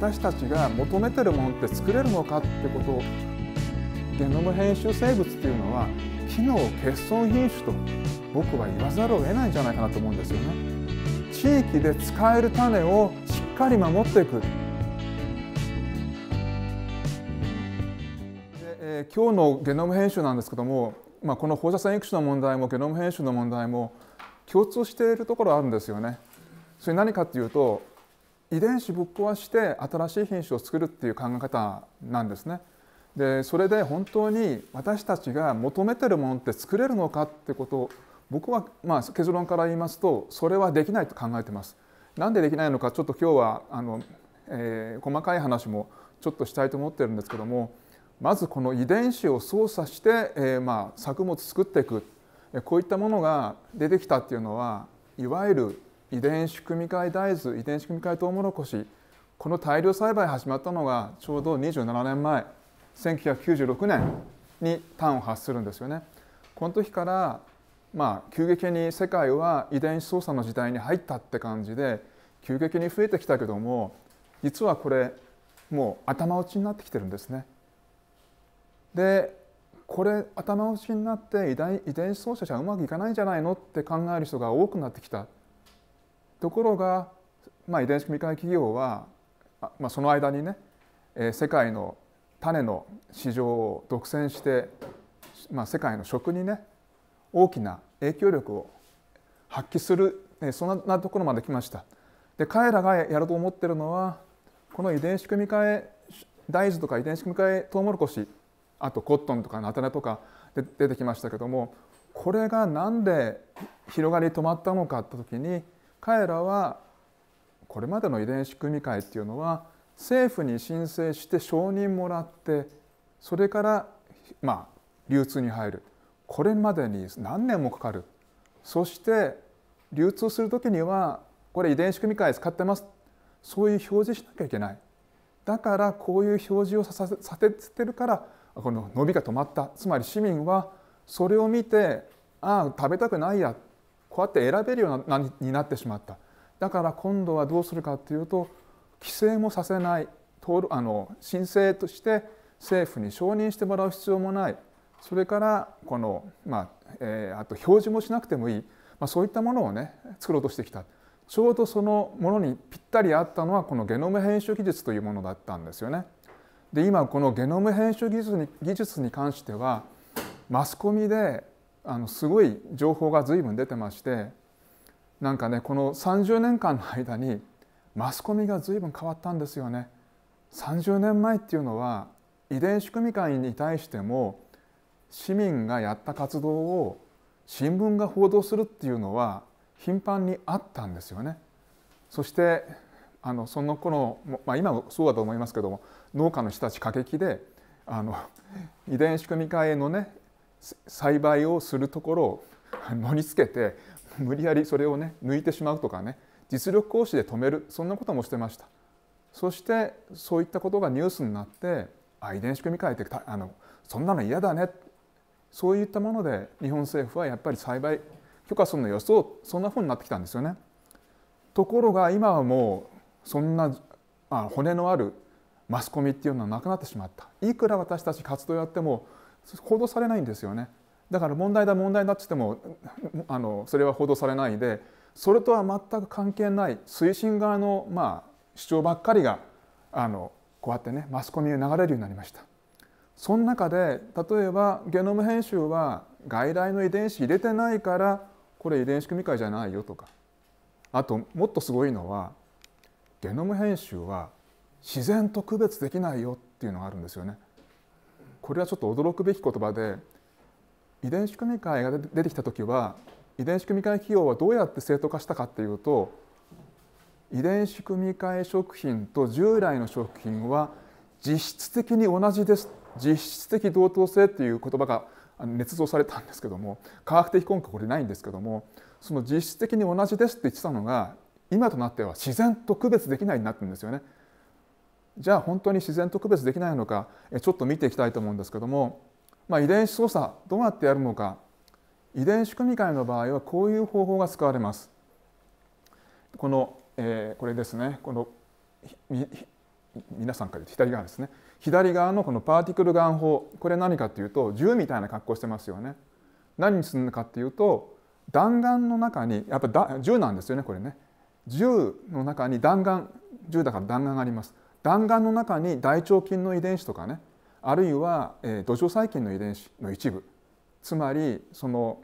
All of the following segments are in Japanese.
私たちが求めてるものって作れるのかってことゲノム編集生物っていうのは機能欠損品種と僕は言わざるを得ないんじゃないかなと思うんですよね地域で使える種をしっかり守っていくで、えー、今日のゲノム編集なんですけども、まあ、この放射線育種の問題もゲノム編集の問題も共通しているところあるんですよねそれ何かっていうと遺伝子ぶっ壊して新しい品種を作るっていう考え方なんですね。でそれで本当に私たちが求めてるものって作れるのかってことを僕はまあ結論から言いますとそれはできないと考えてます。なんでできないのかちょっと今日はあの、えー、細かい話もちょっとしたいと思ってるんですけどもまずこの遺伝子を操作して、えー、まあ作物作っていくこういったものが出てきたっていうのはいわゆる遺伝子組み換え大豆遺伝子組み換えトウモロコシこの大量栽培始まったのがちょうど27年前1996年に端を発するんですよね。この時からまあ急激に世界は遺伝子操作の時代に入ったって感じで急激に増えてきたけども実はこれもう頭打ちになってきてるんですね。でこれ頭打ちになって遺伝子操作じゃうまくいかないんじゃないのって考える人が多くなってきたところが、まあ、遺伝子組み換え企業は、まあ、その間にね、えー、世界の種の市場を独占して、まあ、世界の食にね大きな影響力を発揮する、えー、そんなところまで来ました。で彼らがやると思ってるのはこの遺伝子組み換え大豆とか遺伝子組み換えトウモロコシあとコットンとか菜種とかで出てきましたけどもこれが何で広がり止まったのかって時に彼らはこれまでの遺伝子組み換えっていうのは政府に申請して承認もらってそれからまあ流通に入るこれまでに何年もかかるそして流通する時にはこれ遺伝子組み換え使ってますそういう表示しなきゃいけないだからこういう表示をさせてるからこの伸びが止まったつまり市民はそれを見てああ食べたくないやこうやって選べるようなになってしまっただから今度はどうするかっていうと規制もさせないあの申請として政府に承認してもらう必要もないそれからこの、まあえー、あと表示もしなくてもいい、まあ、そういったものをね作ろうとしてきたちょうどそのものにぴったり合ったのはこのゲノム編集技術というものだったんですよね。で今このゲノム編集技術に技術に関してはマスコミであのすごい情報が随分出てましてなんかねこの30年間の間にマスコミが随分変わったんですよね。30年前っていうのは遺伝子組み換えに対しても市民がやった活動を新聞が報道するっていうのは頻繁にあったんですよね。そしてあのその頃、まあ、今もそうだと思いますけども農家の人たち過激であの遺伝子組み換えのね栽培をするところを盛 り付けて無理やりそれをね抜いてしまうとかね実力行使で止めるそんなこともしてましたそしてそういったことがニュースになってあ遺伝子組み換えてあのそんなの嫌だねそういったもので日本政府はやっぱり栽培許可するの予想そんなふうになってきたんですよね。ところが今はもうそんなあ骨のあるマスコミっていうのはなくなってしまったいくら私たち活動やっても報道されないんですよねだから問題だ問題だっつってもあのそれは報道されないでそれとは全く関係ない推進側の、まあ、主張ばっかりがあのこうやってねマスコミに流れるようになりました。その中で例えばゲノム編集は外来の遺伝子入れてないからこれ遺伝子組み換えじゃないよとかあともっとすごいのはゲノム編集は自然と区別できないよっていうのがあるんですよね。これはちょっと驚くべき言葉で遺伝子組み換えが出てきた時は遺伝子組み換え費用はどうやって正当化したかっていうと遺伝子組み換え食品と従来の食品は実質的に同じです実質的同等性っていう言葉が捏造されたんですけども科学的根拠これないんですけどもその実質的に同じですって言ってたのが今となっては自然と区別できないになってるんですよね。じゃあ本当に自然と区別できないのかちょっと見ていきたいと思うんですけども、まあ、遺伝子操作どうやってやるのか遺伝子組み換えの場合はこういう方法が使われます。この、えー、これですねこの皆さんから左側ですね左側のこのパーティクルガン法これ何かっていうと銃みたいな格好してますよね。何にするのかっていうと弾丸の中にやっぱ銃なんですよねこれね銃の中に弾丸銃だから弾丸があります。弾丸の中に大腸菌の遺伝子とかねあるいは、えー、土壌細菌の遺伝子の一部つまりその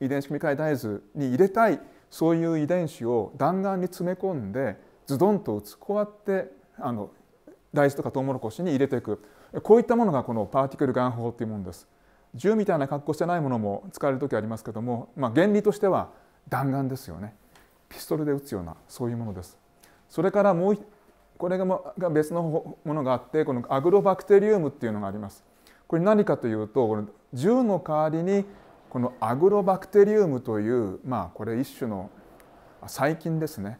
遺伝子組み換え大豆に入れたいそういう遺伝子を弾丸に詰め込んでズドンと打つこうやってあの大豆とかトウモロコシに入れていくこういったものがこのパーティクルガン法っていうものです。銃みたいな格好してないものも使われる時ありますけども、まあ、原理としては弾丸ですよねピストルで撃つようなそういうものです。それからもうこれが別のものがあってこのアグロバクテリウムっていうのがありますこれ何かというとこの銃の代わりにこのアグロバクテリウムというまあこれ一種の細菌ですね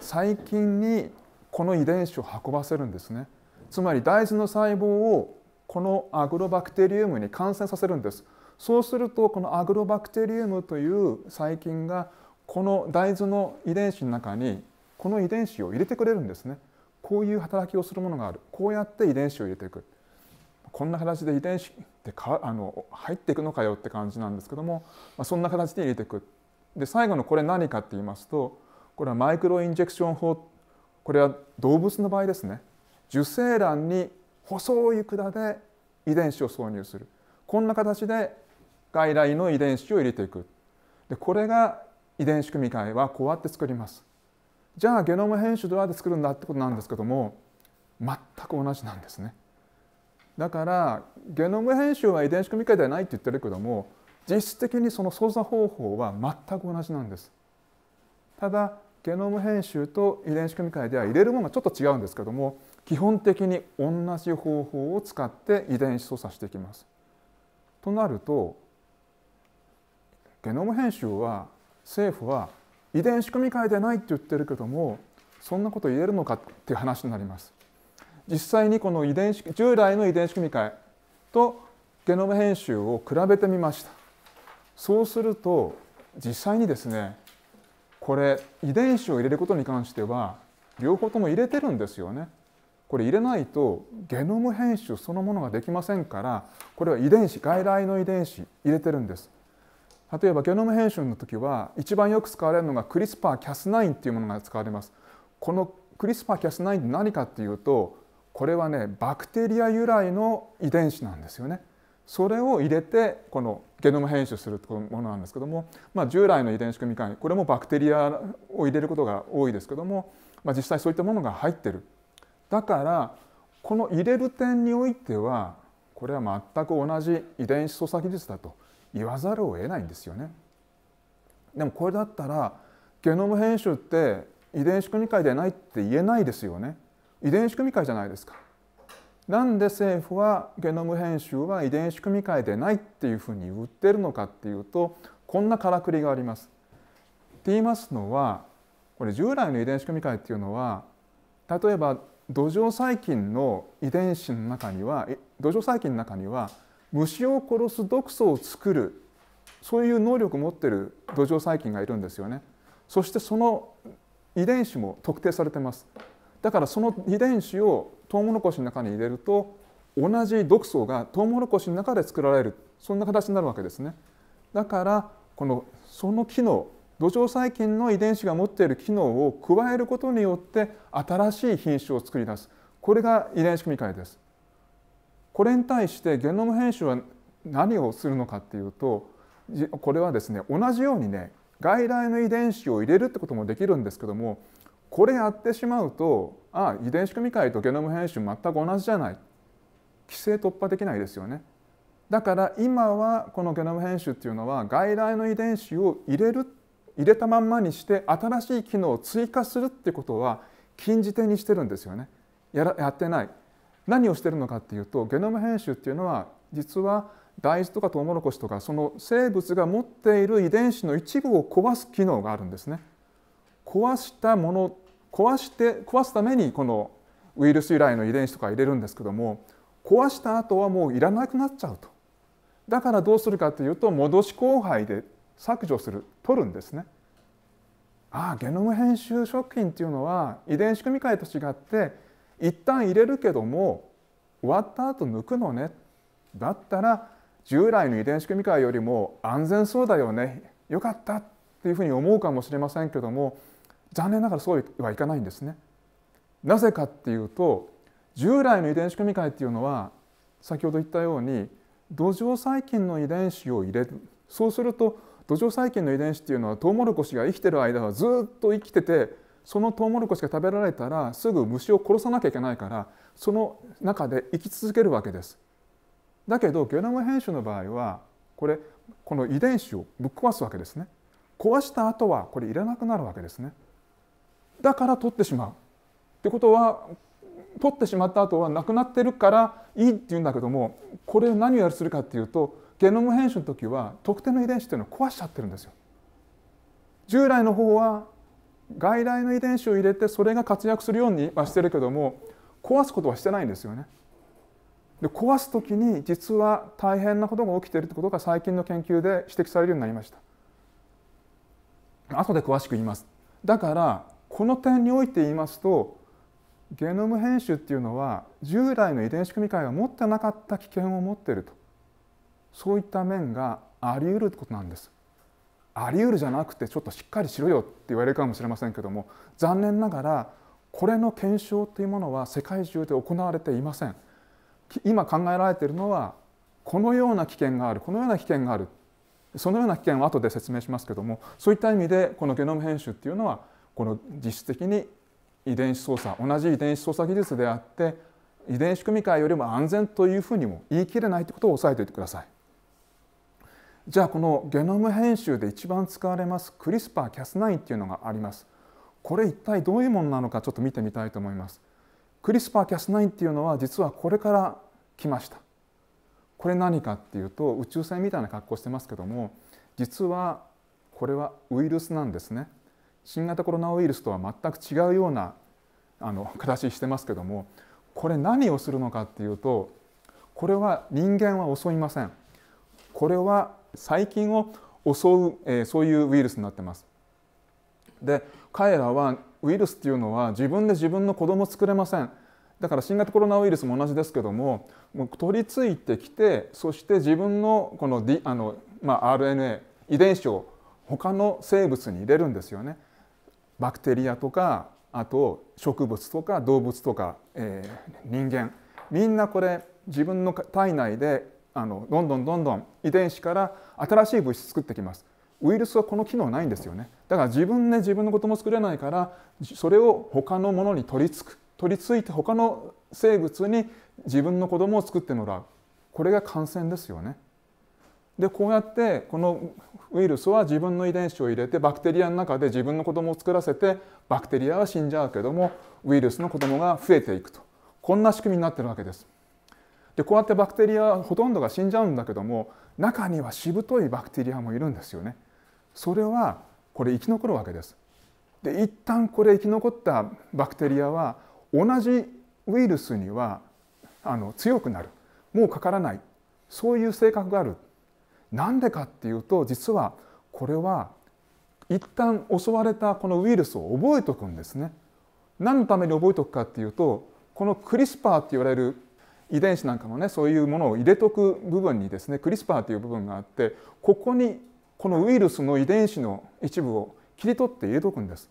細菌にこの遺伝子を運ばせるんですねつまり大豆の細胞をこのアグロバクテリウムに感染させるんですそうするとこのアグロバクテリウムという細菌がこの大豆の遺伝子の中にこの遺伝子を入れてくれるんですねこういう働きをするものがあるこうやって遺伝子を入れていくこんな形で遺伝子ってかあの入っていくのかよって感じなんですけども、まあ、そんな形で入れていくで最後のこれ何かって言いますとこれはマイクロインジェクション法これは動物の場合ですね受精卵に細い管で遺伝子を挿入するこんな形で外来の遺伝子を入れていくでこれが遺伝子組み換えはこうやって作ります。じゃあゲノム編集どうやって作るんだってことなんですけども全く同じなんですね。だからゲノム編集は遺伝子組み換えではないって言ってるけども実質的にその操作方法は全く同じなんです。ただゲノム編集と遺伝子組み換えでは入れるものがちょっと違うんですけども基本的に同じ方法を使って遺伝子操作していきます。となるとゲノム編集は政府は遺伝子組み換えてないって言ってるけどもそんなこと言えるのかっていう話になります実際にこの遺伝子従来の遺伝子組み換えとゲノム編集を比べてみましたそうすると実際にですねこれ遺伝子を入れることに関しては両方とも入れてるんですよねこれ入れないとゲノム編集そのものができませんからこれは遺伝子外来の遺伝子入れてるんです例えばゲノム編集の時は一番よく使われるのがクリスパーキャスンっていうものが使われます。このクリスパーキャス9って何かっていうとこれはねバクテリア由来の遺伝子なんですよね。それを入れてこのゲノム編集するものなんですけども、まあ、従来の遺伝子組み換えこれもバクテリアを入れることが多いですけども、まあ、実際そういったものが入ってる。だからこの入れる点においてはこれは全く同じ遺伝子操作技術だと言わざるを得ないんですよね。でもこれだったらゲノム編集って遺伝子組み換えでないって言えないですよね。遺伝子組み換えじゃないですか。なんで政府はゲノム編集は遺伝子組み換えでないっていうふうに売ってるのかっていうとこんなからくりがあります。って言いますのはこれ従来の遺伝子組み換えっていうのは例えば土壌細菌の遺伝子の中には土壌細菌の中には虫を殺す毒素を作るそういう能力を持ってる土壌細菌がいるんですよねそしてその遺伝子も特定されてますだからその遺伝子をトウモロコシの中に入れると同じ毒素がトウモロコシの中で作られるそんな形になるわけですねだからこのその機能土壌細菌の遺伝子が持っている機能を加えることによって新しい品種を作り出すこれが遺伝子組み換えですこれに対してゲノム編集は何をするのかっていうとこれはですね同じようにね外来の遺伝子を入れるってこともできるんですけどもこれやってしまうとあ遺伝子組み換えとゲノム編集全く同じじゃない規制突破できないですよねだから今はこのゲノム編集っていうのは外来の遺伝子を入れる入れたまんまにして新しい機能を追加するってことは禁じ手にしてるんですよねやらやってない何をしてるのかっていうとゲノム編集っていうのは実は大豆とかトウモロコシとかその生物が持っている遺伝子の一部を壊す機能があるんですね。壊したもの壊して壊すためにこのウイルス由来の遺伝子とか入れるんですけども壊した後はもういらなくなっちゃうとだからどうするかというと戻し交配で削除する取るんですねああゲノム編集食品っていうのは遺伝子組み換えと違って一旦入れるけども終わった後抜くのねだったら従来の遺伝子組み換えよりも安全そうだよねよかったっていうふうに思うかもしれませんけども残念ながらそうはいかないんですね。なぜかっていうと従来の遺伝子組み換えっていうのは先ほど言ったように土壌細菌の遺伝子を入れるそうすると土壌細菌の遺伝子っていうのはトウモロコシが生きてる間はずっと生きててそのトウモロコシが食べられたらすぐ虫を殺さなきゃいけないからその中で生き続けるわけです。だけどゲノム編集の場合はこれこの遺伝子をぶっ壊すわけですね。壊した後はこれいらなくなるわけですね。だから取ってしまう。ってことは取ってしまった後はなくなってるからいいって言うんだけどもこれ何をやるするかっていうとゲノム編集の時は特定の遺伝子っていうのを壊しちゃってるんですよ。従来の方は外来の遺伝子を入れてそれが活躍するようにはしてるけども壊すことはしてないんですよね。で壊す時に実は大変なことが起きているということが最近の研究で指摘されるようになりました。後で詳しく言います。だからこの点において言いますとゲノム編集っていうのは従来の遺伝子組み換えが持ってなかった危険を持っているとそういった面があり得るってことなんです。あり得るじゃなくてちょっとしっかりしろよって言われるかもしれませんけども残念ながらこれの検証というものは世界中で行われていません今考えられているのはこのような危険があるこのような危険があるそのような危険を後で説明しますけどもそういった意味でこのゲノム編集っていうのはこの実質的に遺伝子操作同じ遺伝子操作技術であって遺伝子組み換えよりも安全というふうにも言い切れないということを押さえておいてください。じゃあこのゲノム編集で一番使われますクリスパー・キャス9っていうのがありますこれ一体どういうものなのかちょっと見てみたいと思いますクリスパー・キャス9っていうのは実はこれから来ましたこれ何かっていうと宇宙船みたいな格好してますけども実はこれはウイルスなんですね新型コロナウイルスとは全く違うようなあの形してますけどもこれ何をするのかっていうとこれは人間は襲いませんこれは細菌を襲う、えー、そういうウイルスになってます。で彼らはウイルスっていうのは自分で自分の子供を作れません。だから新型コロナウイルスも同じですけどももう取り付いてきてそして自分のこの,、D あのまあ、RNA 遺伝子を他の生物に入れるんですよね。バクテリアとかあと植物とか動物とか、えー、人間みんなこれ自分の体内であのどんどんどんどん遺伝子から新しい物質作ってきますウイルスはこの機能ないんですよねだから自分で自分のことも作れないからそれを他のものに取り付く取り付いて他の生物に自分の子供を作ってもらうこれが感染ですよねでこうやってこのウイルスは自分の遺伝子を入れてバクテリアの中で自分の子供を作らせてバクテリアは死んじゃうけどもウイルスの子供が増えていくとこんな仕組みになってるわけです。でこうやってバクテリアほとんどが死んじゃうんだけども中にはしぶといバクテリアもいるんですよね。それはこれ生き残るわけです。で一旦これ生き残ったバクテリアは同じウイルスにはあの強くなるもうかからないそういう性格がある。なんでかっていうと実はこれは一旦襲われたこのウイルスを覚えておくんですね。何のために覚えておくかっていうとこのクリスパーって言われる遺伝子なんかのねそういうものを入れとく部分にですねクリスパーという部分があってここにこのウイルスの遺伝子の一部を切り取って入れとくんです。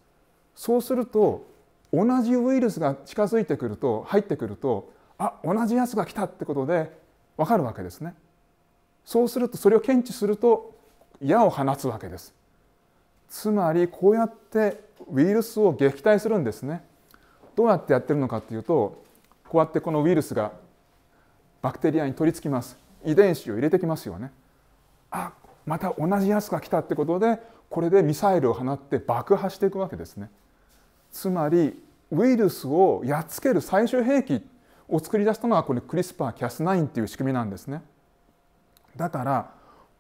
そうすると同じウイルスが近づいてくると入ってくるとあ同じやつが来たってことで分かるわけですね。そうするとそれを検知すると矢を放つわけです。つまりこうやってウイルスを撃退するんですね。どうやってやってるのかっていうとこうやってこのウイルスがバクテリアに取り付きます遺伝子を入れてきますよねあまた同じやつが来たってことでこれでミサイルを放って爆破していくわけですねつまりウイルスをやっつける最終兵器を作り出したのはこのクリスパーキャスナインっていう仕組みなんですねだから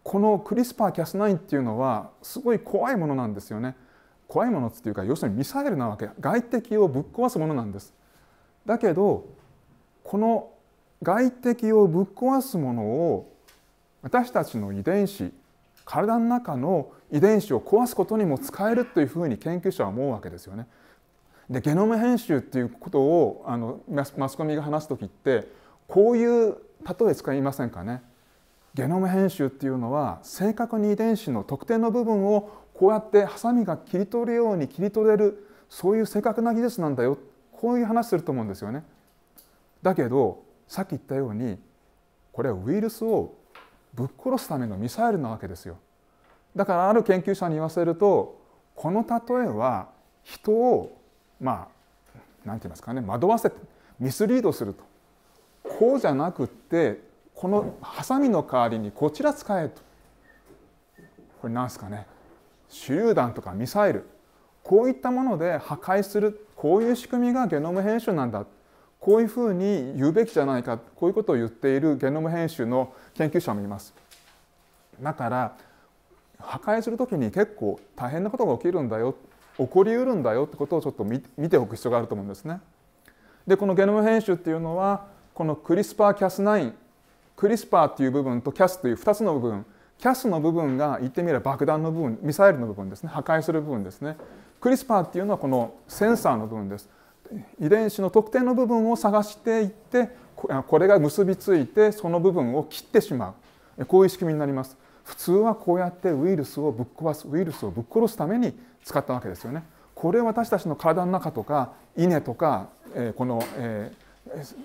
このクリスパーキャスナインっていうのはすごい怖いものなんですよね怖いものっていうか要するにミサイルなわけ外敵をぶっ壊すものなんですだけどこの外敵をぶっ壊すものを私たちの遺伝子体の中の遺伝子を壊すことにも使えるというふうに研究者は思うわけですよね。でゲノム編集っていうことをあのマスコミが話す時ってこういう例え使いませんかね。ゲノム編集っていうのは正確に遺伝子の特定の部分をこうやってハサミが切り取るように切り取れるそういう正確な技術なんだよこういう話すると思うんですよね。だけどさっき言ったようにこれはウイルスをぶっ殺すためのミサイルなわけですよ。だからある研究者に言わせるとこの例えは人をまあ何て言いますかね惑わせてミスリードするとこうじゃなくってこのハサミの代わりにこちら使えとこれなんですかね手榴弾とかミサイルこういったもので破壊するこういう仕組みがゲノム編集なんだこういうふうに言うべきじゃないかこういうことを言っているゲノム編集の研究者もいます。だから破壊する時に結構大変なことが起きるんだよ起こりうるんだよってことをちょっと見ておく必要があると思うんですね。でこのゲノム編集っていうのはこのクリスパーキャス9クリスパーっていう部分とキャスという2つの部分キャスの部分が言ってみれば爆弾の部分ミサイルの部分ですね破壊する部分ですねクリスパーっていうのはこのセンサーの部分です遺伝子の特定の部分を探していってこれが結びついてその部分を切ってしまうこういう仕組みになります普通はこうやってウイルスをぶっ壊すウイルスをぶっ殺すために使ったわけですよねこれ私たちの体の中とか稲とか、えこの、え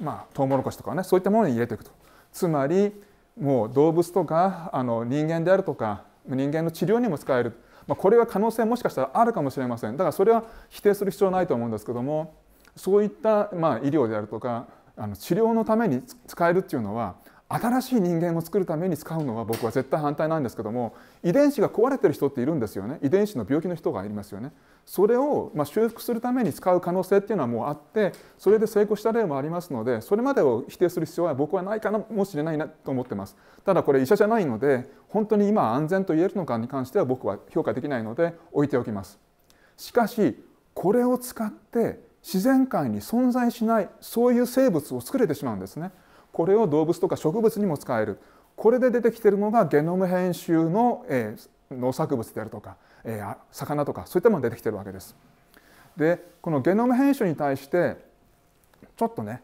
まあ、トウモロコシとかねそういったものに入れていくとつまりもう動物とかあの人間であるとか人間の治療にも使える、まあ、これは可能性もしかしたらあるかもしれませんだからそれは否定する必要はないと思うんですけどもそういった、まあ、医療であるとかあの治療のために使えるっていうのは新しい人間を作るために使うのは僕は絶対反対なんですけども遺伝子が壊れてる人っているんですよね遺伝子の病気の人がいますよねそれをま修復するために使う可能性っていうのはもうあってそれで成功した例もありますのでそれまでを否定する必要は僕はないかもしれないなと思ってますただこれ医者じゃないので本当に今安全と言えるのかに関しては僕は評価できないので置いておきますしかしこれを使って自然界に存在しないそういう生物を作れてしまうんですね。これを動物とか植物にも使えるこれで出てきているのがゲノム編集の、え農作物であるとか、え魚とかそういったものが出てきてるわけです。でこのゲノム編集に対してちょっとね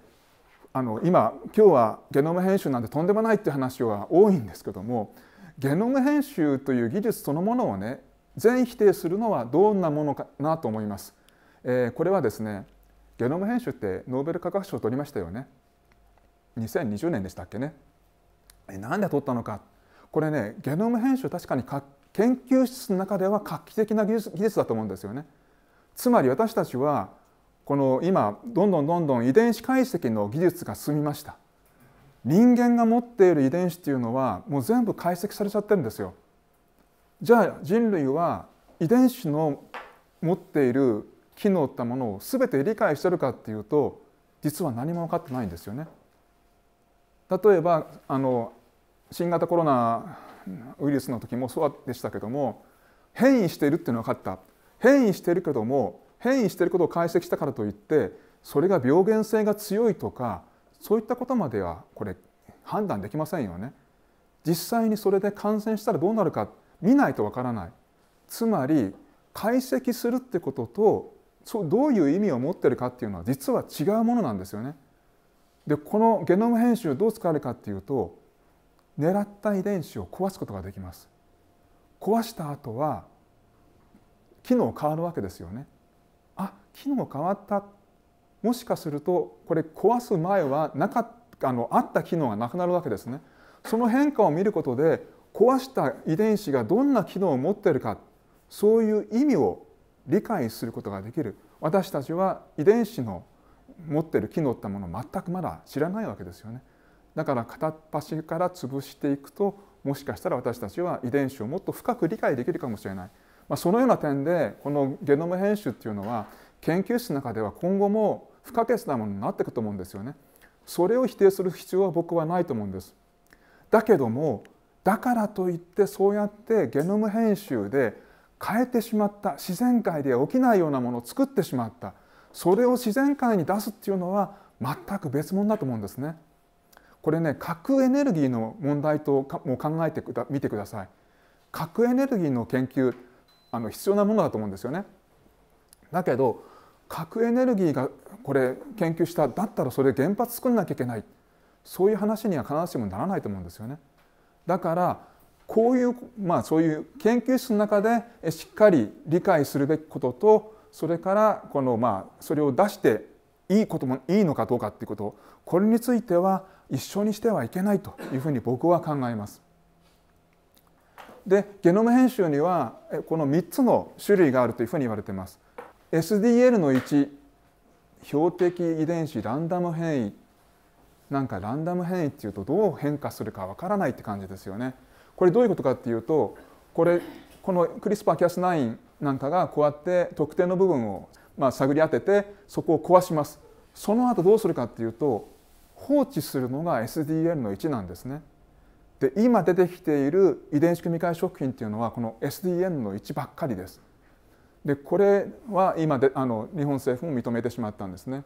あの今今日はゲノム編集なんてとんでもないっていう話は多いんですけどもゲノム編集という技術そのものをね全否定するのはどんなものかなと思います。えこれはですねゲノム編集ってノーベル化学賞を取りましたよね2020年でしたっけねえなんで取ったのかこれねゲノム編集確かに研究室の中では画期的な技術だと思うんですよねつまり私たちはこの今どんどんどんどん遺伝子解析の技術が進みました人間が持っている遺伝子っていうのはもう全部解析されちゃってるんですよじゃあ人類は遺伝子の持っている機能ったものを全て理解してるかっていうと実は何も分かってないんですよね。例えばあの新型コロナウイルスの時もそうでしたけども変異しているっていうのは分かった変異しているけども変異していることを解析したからといってそれが病原性が強いとかそういったことまではこれ判断できませんよね。実際にそれで感染したらどうなるか見ないとわからない。つまり解析するってこととそうどういう意味を持ってるかっていうのは実は違うものなんですよね。でこのゲノム編集どう使われるかっていうと狙った遺伝子を壊すことができます。壊した後は機能変わるわけですよね。あ機能変わったもしかするとこれ壊す前はなかあのあった機能がなくなるわけですね。その変化を見ることで壊した遺伝子がどんな機能を持ってるかそういう意味を理解することができる私たちは遺伝子の持ってる機能ってものを全くまだ知らないわけですよねだから片っ端から潰していくともしかしたら私たちは遺伝子をもっと深く理解できるかもしれない、まあ、そのような点でこのゲノム編集っていうのは研究室の中では今後も不可欠なものになっていくと思うんですよねそれを否定する必要は僕はないと思うんですだけどもだからといってそうやってゲノム編集で変えてしまった自然界では起きないようなものを作ってしまったそれを自然界に出すっていうのは全く別物だと思うんですね。これね核エネルギーの問題とかも考えてみてください。核エネルギーの研究あの必要なものだと思うんですよね。だけど核エネルギーがこれ研究しただったらそれ原発作んなきゃいけないそういう話には必ずしもならないと思うんですよね。だからこういう、まあ、そういう研究室の中でしっかり理解するべきこととそれからこの、まあ、それを出していいこともいいのかどうかっていうことこれについては一緒にしてはいけないというふうに僕は考えます。でゲノム編集にはこの3つの種類があるというふうに言われています。SDL の1標的遺伝子ランダム変異なんかランダム変異っていうとどう変化するかわからないって感じですよね。これどういうことかっていうとこれこのクリスパー・ r c a s 9なんかがこうやって特定の部分をまあ探り当ててそこを壊しますその後どうするかっていうと放置するのが SDL の1なんですね。で今出てきている遺伝子組み換え食品っていうのはこの SDN の1ばっかりです。でこれは今であの日本政府も認めてしまったんですね。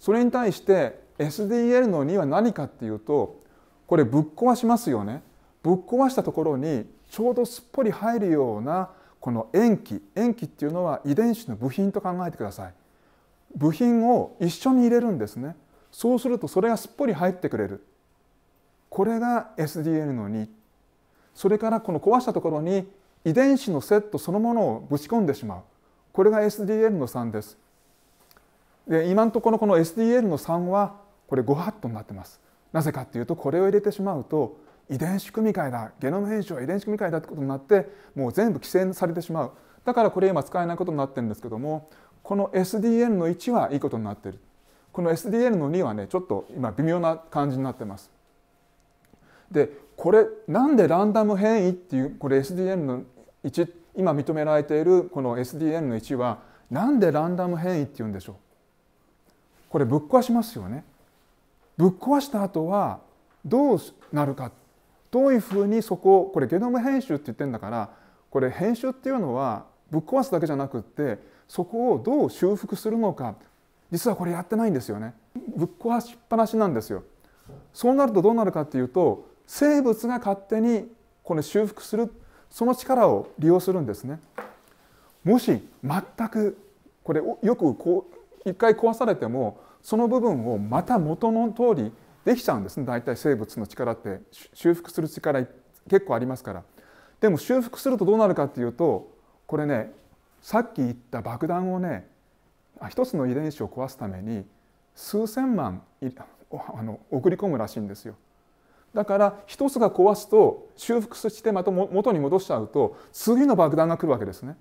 それに対して SDL の2は何かっていうとこれぶっ壊しますよね。ぶっ壊したところにちょうどすっぽり入るようなこの塩基塩基っていうのは遺伝子の部品と考えてください部品を一緒に入れるんですねそうするとそれがすっぽり入ってくれるこれが SDN の2それからこの壊したところに遺伝子のセットそのものをぶち込んでしまうこれが SDL の3ですで今のところこの SDL の3はこれ5ハットになってますなぜかっていうとこれを入れてしまうと遺伝子組み換えだゲノム編集は遺伝子組み換えだってことになってもう全部規制されてしまうだからこれ今使えないことになってるんですけどもこの SDN の1はいいことになってるこの SDN の2はねちょっと今微妙な感じになってます。でこれなんでランダム変異っていうこれ SDN の1今認められているこの SDN の1はなんでランダム変異っていうんでしょうこれぶっ壊しますよね。ぶっ壊した後はどうなるかどういうふうにそこをこれゲノム編集って言ってんだからこれ編集っていうのはぶっ壊すだけじゃなくってそこをどう修復するのか実はこれやってないんですよねぶっ壊しっぱなしなんですよそうなるとどうなるかっていうと生物が勝手にこの修復するその力を利用するんですねもし全くこれよくこう一回壊されてもその部分をまた元の通りできちゃうんですね大体生物の力って修復する力結構ありますからでも修復するとどうなるかっていうとこれねさっき言った爆弾をね一つの遺伝子を壊すために数千万あの送り込むらしいんですよ。だから一つが壊すと修復してまた元に戻しちゃうと次の爆弾が来るわけですね。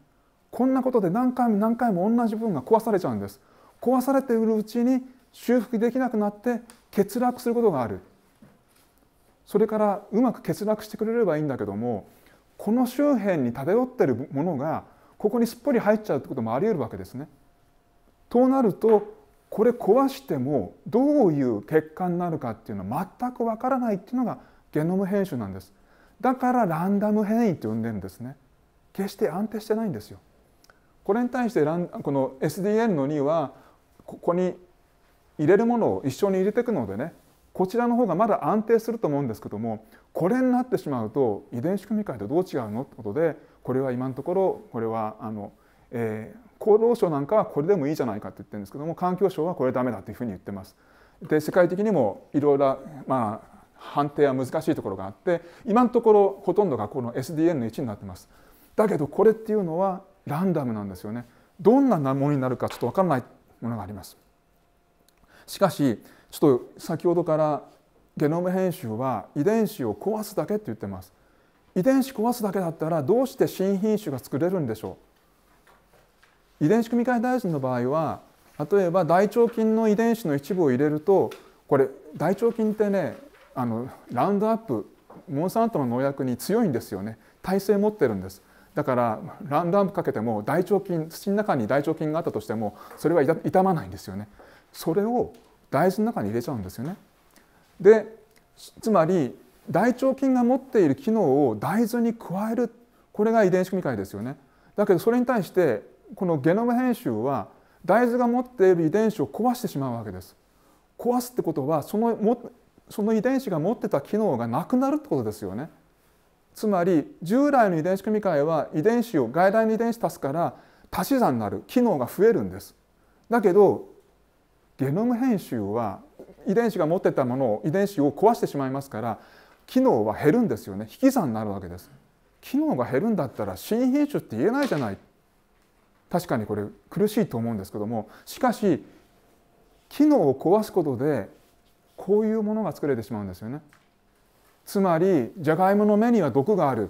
こんなことで何回も何回も同じ部分が壊されちゃうんです。壊されているうちに修復できなくなって欠落することがあるそれからうまく欠落してくれればいいんだけどもこの周辺に漂ってるものがここにすっぽり入っちゃうってこともあり得るわけですね。となるとこれ壊してもどういう結果になるかっていうのは全くわからないっていうのがゲノム編集なんです。だからランダム変異って呼んでるんですね。決して安定してないんですよ。これに対してこの SDN の2はここに入れるものを一緒に入れていくのでねこちらの方がまだ安定すると思うんですけどもこれになってしまうと遺伝子組み換えとどう違うのってことでこれは今のところこれはあの、えー、厚労省なんかはこれでもいいじゃないかって言ってるんですけども環境省はこれダメだというふうに言ってます。で世界的にもいろいろまあ判定は難しいところがあって今のところほとんどがこの SDN の1になってます。だけどこれっていうのはランダムなんですよね。どんなものになるかちょっと分からないものがあります。しかしちょっと先ほどからゲノム編集は遺伝子を壊すだけって言ってます遺伝子壊すだけだったらどうして新品種が作れるんでしょう遺伝子組み換え大臣の場合は例えば大腸菌の遺伝子の一部を入れるとこれ大腸菌ってねあのラウンドアップモンサントの農薬に強いんですよね耐性持ってるんですだからランップかけても大腸菌土の中に大腸菌があったとしてもそれは傷まないんですよねそれを大豆の中に入れちゃうんですよね。でつまり大腸菌が持っている機能を大豆に加えるこれが遺伝子組み換えですよね。だけどそれに対してこのゲノム編集は大豆が持っている遺伝子を壊してしまうわけです。壊すってことはそのもその遺伝子が持ってた機能がなくなるってことですよね。つまり従来の遺伝子組み換えは遺伝子を外来の遺伝子足すから足し算になる機能が増えるんです。だけどゲノム編集は遺伝子が持ってたものを遺伝子を壊してしまいますから機能は減るんですよね引き算になるわけです機能が減るんだったら新品種って言えないじゃない確かにこれ苦しいと思うんですけどもしかし機能を壊すことでこういうものが作れてしまうんですよねつまりじゃがいもの目には毒がある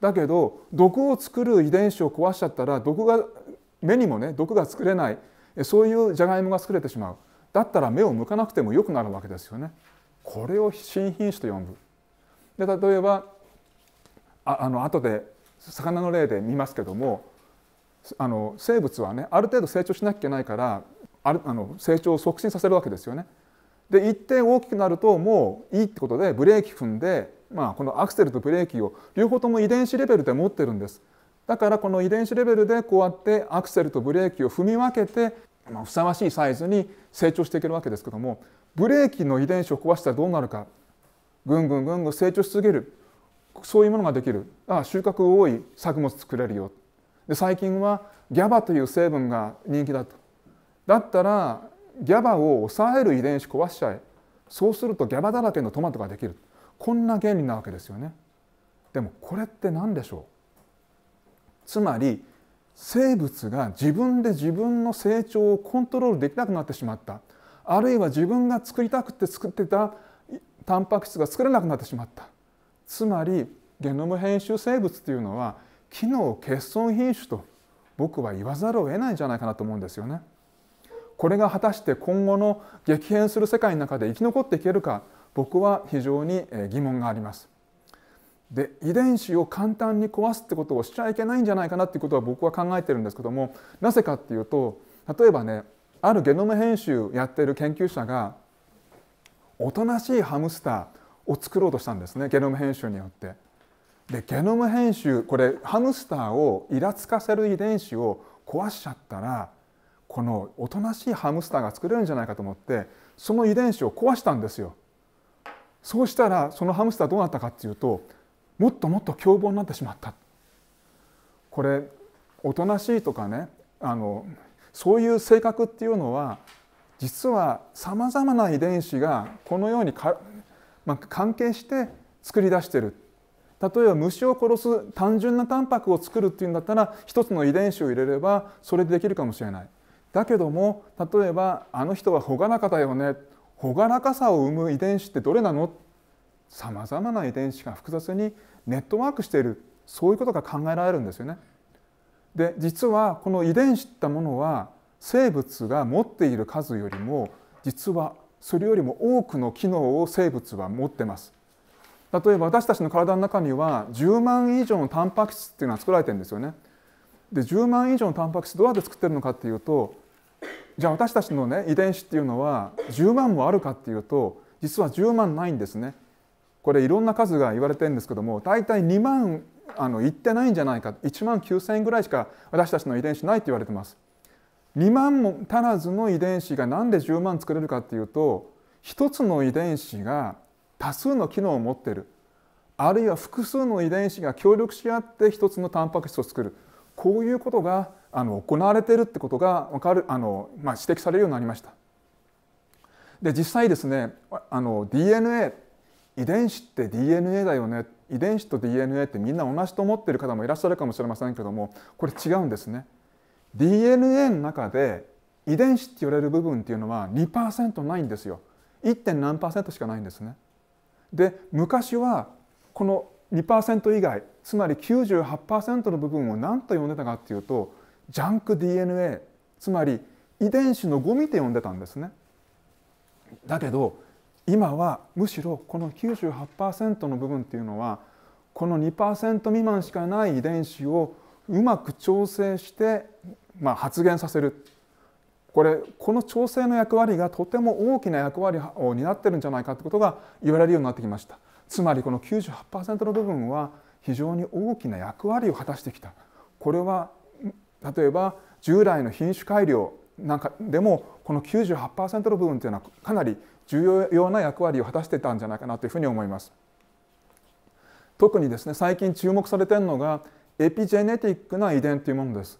だけど毒を作る遺伝子を壊しちゃったら毒が目にもね毒が作れないそういうじゃがいもが作れてしまうだったら目を向かなくても良くなるわけですよね。これを新品種と呼ぶで例えばああの後で魚の例で見ますけどもあの生物はねある程度成長しなきゃいけないからあるあの成長を促進させるわけですよね。で一定大きくなるともういいってことでブレーキ踏んで、まあ、このアクセルとブレーキを両方とも遺伝子レベルで持ってるんです。だからこの遺伝子レベルでこうやってアクセルとブレーキを踏み分けてまあ、ふさわしいサイズに成長していけるわけですけどもブレーキの遺伝子を壊したらどうなるかぐんぐんぐんぐん成長し続けるそういうものができるああ収穫多い作物作れるよで最近は GABA という成分が人気だとだったら GABA を抑える遺伝子壊しちゃえそうすると GABA だらけのトマトができるこんな原理なわけですよねでもこれって何でしょうつまり生物が自分で自分の成長をコントロールできなくなってしまったあるいは自分が作りたくて作ってたタンパク質が作れなくなってしまったつまりゲノム編集生物というのは機能欠損品種と僕は言わざるを得ないんじゃないかなと思うんですよね。これが果たして今後の激変する世界の中で生き残っていけるか僕は非常に疑問があります。で遺伝子を簡単に壊すってことをしちゃいけないんじゃないかなっていうことは僕は考えてるんですけどもなぜかっていうと例えばねあるゲノム編集やってる研究者がおとなしいハムスターを作ろうとしたんですねゲノム編集によって。でゲノム編集これハムスターをイラつかせる遺伝子を壊しちゃったらこのおとなしいハムスターが作れるんじゃないかと思ってその遺伝子を壊したんですよ。そうしたらそのハムスターどうなったかっていうともっともっと凶暴になってしまったこれおとなしいとかねあのそういう性格っていうのは実はさまざまな遺伝子がこのようにか、まあ、関係して作り出してる例えば虫を殺す単純なタンパクを作るっていうんだったら一つの遺伝子を入れればそれでできるかもしれないだけども例えばあの人は朗らかだよね朗らかさを生む遺伝子ってどれなのさまざまな遺伝子が複雑にネットワークしているそういうことが考えられるんですよね。で実はこの遺伝子ってものは生物が持っている数よりも実はそれよりも多くの機能を生物は持ってます。例えば私たちの体の中には10万以上のタンパク質っていうのは作られてるんですよね。で10万以上のタンパク質どうやって作ってるのかっていうとじゃあ私たちのね遺伝子っていうのは10万もあるかっていうと実は10万ないんですね。これいろんな数が言われてるんですけども大体2万あのいってないんじゃないか1万9,000円ぐらいしか私たちの遺伝子ないって言われてます。2万も足らずの遺伝子が何で10万作れるかっていうと1つの遺伝子が多数の機能を持ってるあるいは複数の遺伝子が協力し合って1つのタンパク質を作るこういうことがあの行われているってことがわかるあの、まあ、指摘されるようになりました。で実際ですねあの DNA 遺伝子って DNA だよね遺伝子と DNA ってみんな同じと思ってる方もいらっしゃるかもしれませんけどもこれ違うんですね。DNA の中で遺伝子って言われる部分っていうのは2%ないんですよ。1. 何しかないんですね。で昔はこの2%以外つまり98%の部分を何と呼んでたかっていうとジャンク DNA つまり遺伝子のゴミって呼んでたんですね。だけど今はむしろこの98%の部分っていうのはこの2%未満しかない遺伝子をうまく調整して、まあ、発現させるこれこの調整の役割がとても大きな役割を担ってるんじゃないかってことが言われるようになってきましたつまりこの98%の部分は非常に大きな役割を果たしてきたこれは例えば従来の品種改良なんかでもこの98%の部分っていうのはかなり重要な役割を果たしてたんじゃないかなというふうに思います。特にですね最近注目されているのがエピジェネティックな遺伝というものです。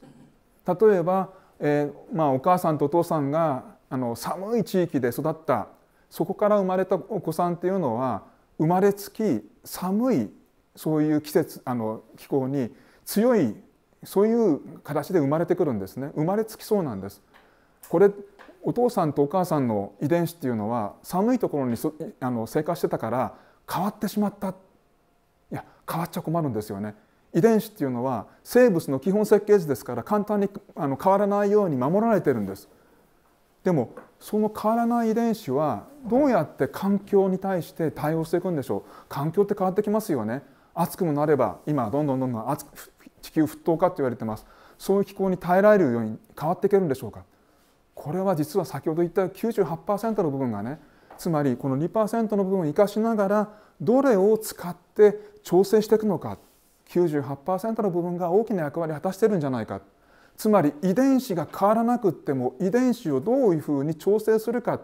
例えば、えー、まあ、お母さんとお父さんがあの寒い地域で育ったそこから生まれたお子さんっていうのは生まれつき寒いそういう季節あの気候に強いそういう形で生まれてくるんですね生まれつきそうなんです。これお父さんとお母さんの遺伝子っていうのは寒いところにあの生活してたから変わってしまったいや変わっちゃ困るんですよね。遺伝子っていうのは生物の基本設計図ですから簡単にあの変わらないように守られてるんです。でもその変わらない遺伝子はどうやって環境に対して対応していくんでしょう環境って変わってきますよね暑くもなれば今どんどんどんどん地球沸騰化って言われてますそういう気候に耐えられるように変わっていけるんでしょうかこれは実は先ほど言った98%の部分がねつまりこの2%の部分を生かしながらどれを使って調整していくのか98%の部分が大きな役割を果たしてるんじゃないかつまり遺伝子が変わらなくっても遺伝子をどういうふうに調整するか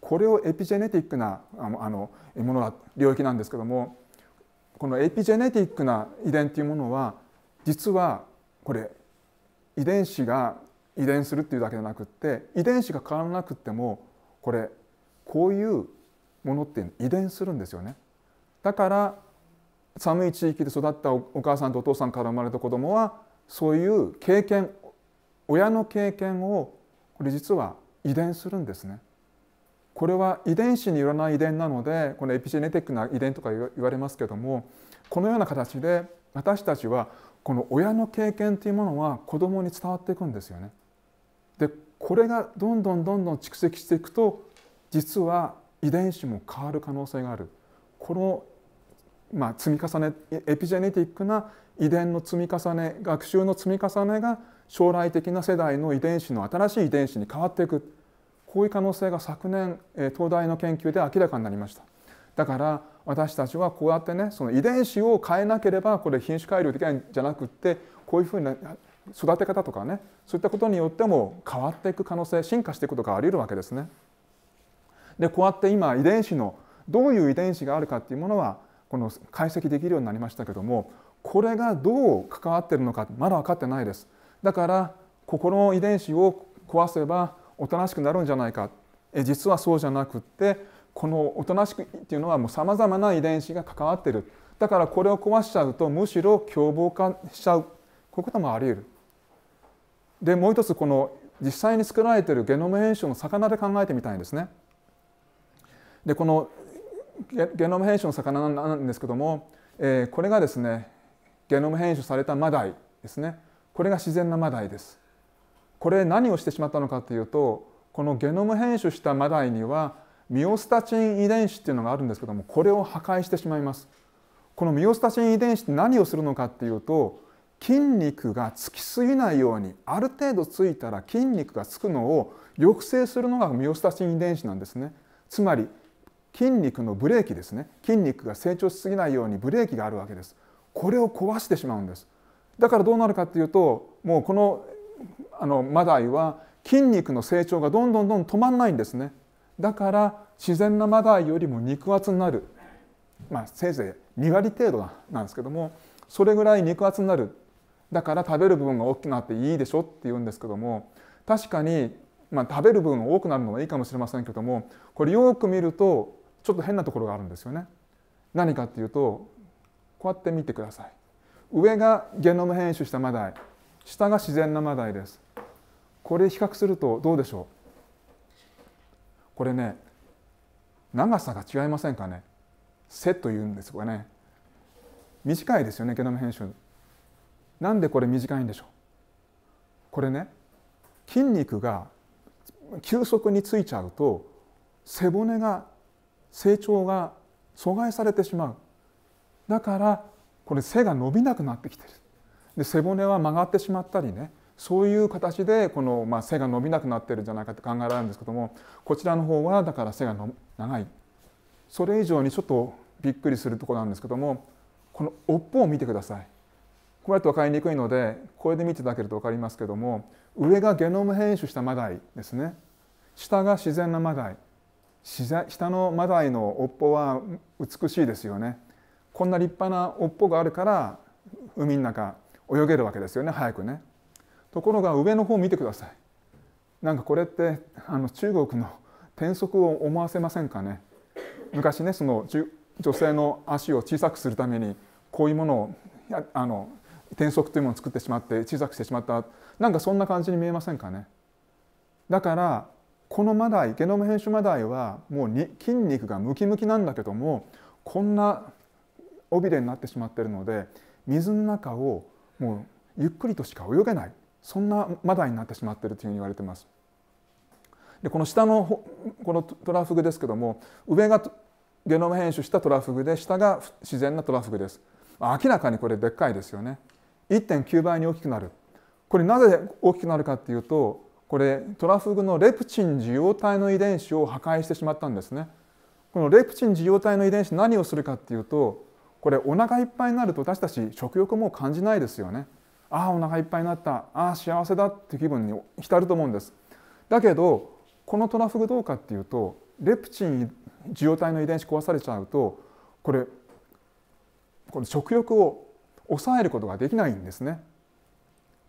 これをエピジェネティックなあのものも領域なんですけどもこのエピジェネティックな遺伝っていうものは実はこれ遺伝子が遺伝するっていうだけじゃなくって遺伝子が変わらなくてもこれこういうものっていうの遺伝するんですよね。だから寒い地域で育ったお母さんとお父さんから生まれた子供はそういう経験親の経験をこれ実は遺伝するんですね。これは遺伝子によらない遺伝なのでこのエピジェネティックな遺伝とか言われますけどもこのような形で私たちはこの親の経験というものは子供に伝わっていくんですよね。でこれがどんどんどんどん蓄積していくと実は遺伝子も変わる可能性があるこの、まあ、積み重ねエピジェネティックな遺伝の積み重ね学習の積み重ねが将来的な世代の遺伝子の新しい遺伝子に変わっていくこういう可能性が昨年東大の研究で明らかになりました。だから私たちはこうやってねその遺伝子を変えなければこれ品種改良できないんじゃなくってこういうふうな育て方とかねそういったことによっても変わっていく可能性進化していくことがあり得るわけですね。でこうやって今遺伝子のどういう遺伝子があるかっていうものはこの解析できるようになりましたけどもこれがどう関わってるのかまだ分かってないです。だからここの遺伝子を壊せばおとなしくなるんじゃないかえ実はそうじゃなくってこのおとなしくっていうのはもうさまざまな遺伝子が関わってるだからこれを壊しちゃうとむしろ凶暴化しちゃうこういうこともあり得るでもう一つこの実際に作られているゲノム編集の魚で考えてみたいんですね。でこのゲノム編集の魚なんですけども、えー、これがですねゲノム編集されたマダイですねこれが自然なマダイです。これ何をしてしまったのかというとこのゲノム編集したマダイにはミオスタチン遺伝子っていうのがあるんですけどもこれを破壊してしまいます。このミオスタチン遺伝子って何をするのかっていうと筋肉がつきすぎないようにある程度ついたら筋肉がつくのを抑制するのがミオスタチン遺伝子なんですねつまり筋肉のブレーキですね筋肉が成長しすぎないようにブレーキがあるわけですこれを壊してしまうんですだからどうなるかっていうともうこのあのマダイは筋肉の成長がどんどんどん止まんないんですねだから自然なマダイよりも肉厚になるまあせいぜい2割程度なんですけどもそれぐらい肉厚になるだから食べる部分が大きくなっていいでしょって言うんですけども確かに、まあ、食べる分多くなるのはいいかもしれませんけどもこれよく見るとちょっと変なところがあるんですよね。何かっていうとこうやって見てください。上がゲノム編集したマダイ下が自然なマダイです。これ比較するとどうでしょうこれね長さが違いませんかね背というんですがね短いですよねゲノム編集なんでこれ短いんでしょうこれね筋肉が急速についちゃうと背骨が成長が阻害されてしまうだからこれ背が伸びなくなってきてるで背骨は曲がってしまったりねそういう形でこの、まあ、背が伸びなくなってるんじゃないかって考えられるんですけどもこちらの方はだから背がの長いそれ以上にちょっとびっくりするとこなんですけどもこの尾っぽを見てくださいこうやって分かりにくいのでこれで見ていただけると分かりますけども上がゲノム編集したマダイですね下が自然なマダイ下のマダイの尾っぽは美しいですよねこんな立派な尾っぽがあるから海の中泳げるわけですよね早くねところが上の方を見てくださいなんかこれってあの中国の転足を思わせませんかね昔ねその女性の足を小さくするためにこういうものをあの転速というものを作ってしまって小さくしてしまったなんかそんな感じに見えませんかねだからこのマダイゲノム編集マダイはもうに筋肉がムキムキなんだけどもこんな尾びれになってしまってるので水の中をもうゆっくりとしか泳げないそんなマダイになってしまってるというふうに言われてます。でこの下のこのトラフグですけども上がゲノム編集したトラフグで下が自然なトラフグです。明らかにこれでっかいですよね。1.9倍に大きくなるこれなぜ大きくなるかっていうとこれトラフグのレプチン受容体の遺伝子を破壊してしまったんですね。このレプチン受容体の遺伝子何をするかっていうとこれお腹いっぱいになると私たち食欲も感じないですよね。ああお腹いっぱいになったああ幸せだって気分に浸ると思うんです。だけどこのトラフグどうかっていうとレプチン受容体の遺伝子壊されちゃうとこれこの食欲を抑えることができないんですね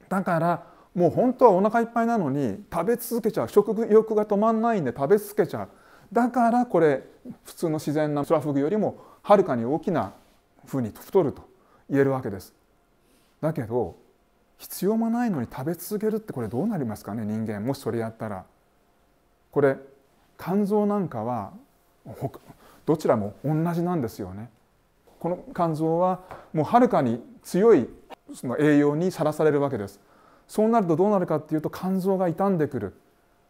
だからもう本当はお腹いっぱいなのに食べ続けちゃう食欲が止まんないんで食べ続けちゃうだからこれ普通の自然なシラフグよりもはるかに大きなふうに太ると言えるわけですだけど必要もないのに食べ続けるってこれどうなりますかね人間もしそれやったらこれ肝臓なんかはどちらも同じなんですよねこの肝臓はもうはるかに強いその栄養にさらされるわけですそうなるとどうなるかっていうと肝臓が傷んでくる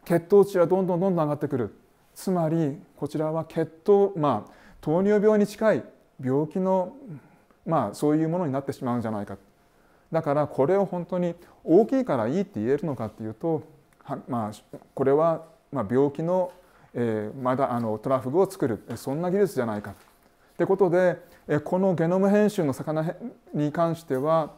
血糖値はどんどんどんどん上がってくるつまりこちらは血糖まあ糖尿病に近い病気のまあそういうものになってしまうんじゃないかだからこれを本当に大きいからいいって言えるのかっていうとまあこれはま病気の、えー、まだあのトラフグを作るそんな技術じゃないかってことでこのゲノム編集の魚に関しては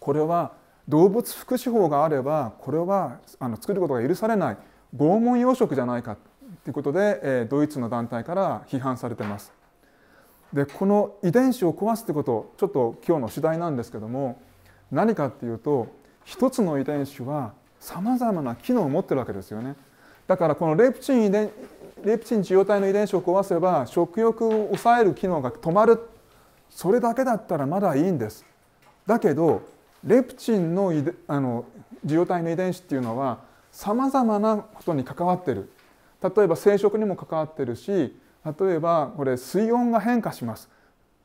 これは動物福祉法があればこれはあの作ることが許されない拷問養殖じゃないかということでドイツの団体から批判されてます。でこの遺伝子を壊すってことちょっと今日の主題なんですけども何かっていうと一つの遺伝子はさまざまな機能を持ってるわけですよね。だからこのレプチン遺伝レプチン受容体の遺伝子を壊せば食欲を抑える機能が止まるそれだけだったらまだいいんです。だけどレプチンのあの受容体の遺伝子っていうのはさまざまなことに関わってる例えば生殖にも関わってるし例えばこれ水温が変化します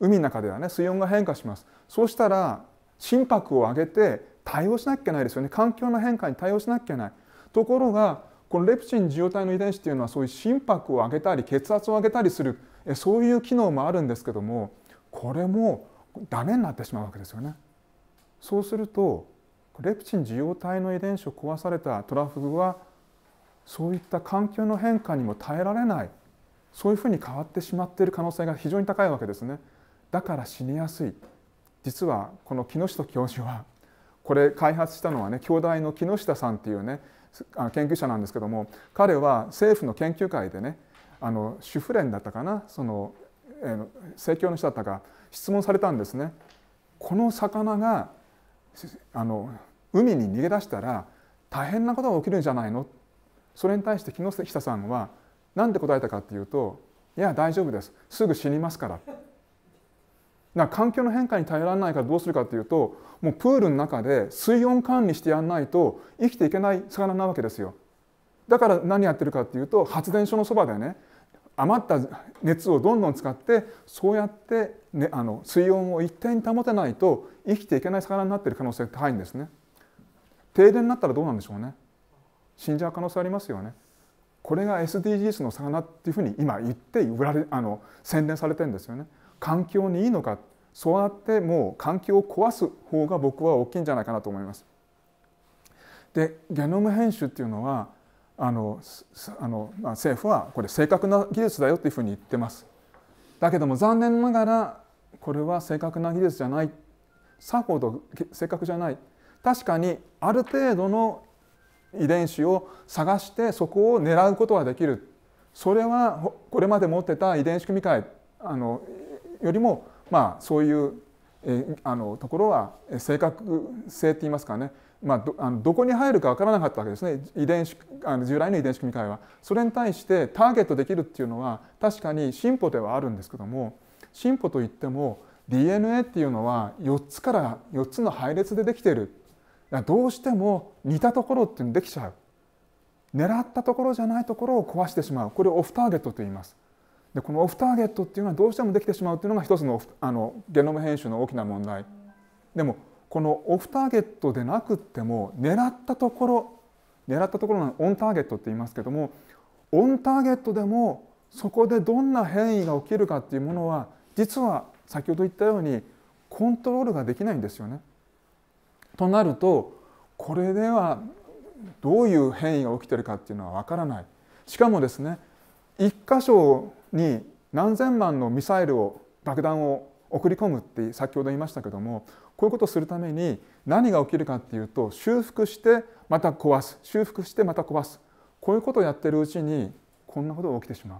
海の中ではね水温が変化しますそうしたら心拍を上げて対応しなきゃいけないですよね環境の変化に対応しなきゃいけないところがこのレプチン受容体の遺伝子っていうのはそういう心拍を上げたり血圧を上げたりするそういう機能もあるんですけどもこれもダメになってしまうわけですよね。そうするとレプチン受容体の遺伝子を壊されたトラフグはそういった環境の変化にも耐えられないそういうふうに変わってしまっている可能性が非常に高いわけですね。だから死にやすい実はこの木下教授はこれ開発したのはね京大の木下さんっていうね研究者なんですけども彼は政府の研究会でねあの主婦連だったかなその、えー、政教の人だったか質問されたんですね。この魚があの海に逃げ出したら大変なことが起きるんじゃないのそれに対して木下さんは何て答えたかっていうと「いや大丈夫ですすぐ死にますから」な環境の変化に耐えられないからどうするかっていうともうプールの中で水温管理してやんないと生きていけない魚なわけですよ。だから何やってるかっていうと発電所のそばでね余った熱をどんどん使ってそうやって、ね、あの水温を一定に保てないと生きていけない魚になってる可能性高いんですね。停電になったらどうなんでしょうね。死んじゃう可能性ありますよね。これが SDGs の魚っていうふうに今言って売られあの宣伝されてるんですよね。環境にいいのかそうやってもう環境を壊す方が僕は大きいんじゃないかなと思います。でゲノム編集っていうのはあのあの、政府はこれ正確な技術だよというふうに言ってます。だけども残念ながらこれは正確な技術じゃないさほど正確じゃない確かにある程度の遺伝子を探してそこを狙うことはできるそれはこれまで持ってた遺伝子組み換えあのよりも、まあ、そういう、えー、あのところは正確性っていいますかね、まあ、どあのどこに入るか分からなかったわけですね遺伝子あの従来の遺伝子組み換えは。それに対してターゲットできるっていうのは確かに進歩ではあるんですけども進歩といっても DNA っていうのは4つから4つの配列でできているどうしても似たところっていうのできちゃう狙ったところじゃないところを壊してしまうこれをオフターゲットと言いますでこのオフターゲットっていうのはどうしてもできてしまうっていうのが一つのあのゲノム編集の大きな問題でもこのオフターゲットでなくっても狙ったところ狙ったところのオンターゲットって言いますけどもオンターゲットでもそこでどんな変異が起きるかっていうものは実は先ほど言ったようにコントロールができないんですよね。となるとこれではどういう変異が起きてるかっていうのはわからない。しかもですね一箇所に何千万のミサイルを爆弾を送り込むって先ほど言いましたけどもこういうことをするために何が起きるかっていうと修復してまた壊す修復してまた壊すこういうことをやってるうちにこんなことが起きてしまう。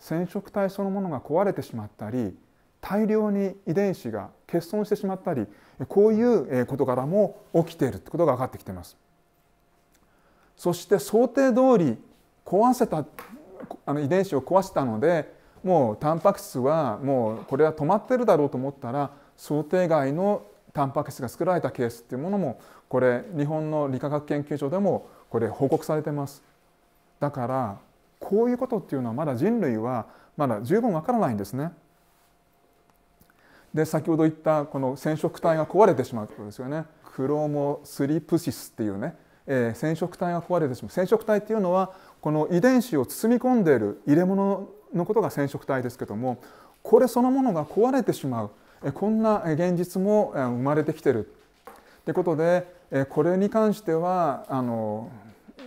染色体そのものが壊れてしまったり大量に遺伝子が欠損してしまったりこういう事柄も起きているってことが分かってきています。そして想定通り壊せたあの遺伝子を壊したのでもうタンパク質はもうこれは止まってるだろうと思ったら想定外のタンパク質が作られたケースっていうものもこれ日本の理化学研究所でもこれ報告されてます。だからこういうことっていうのはまだ人類はまだ十分わからないんですね。で先ほど言ったこの染色体が壊れてしまうってことですよね。クロモスリプシスっていうね、えー、染色体が壊れてしまう染色体っていうのはこの遺伝子を包み込んでいる入れ物のことが染色体ですけどもこれそのものが壊れてしまうこんな現実も生まれてきてるってことでこれに関してはあの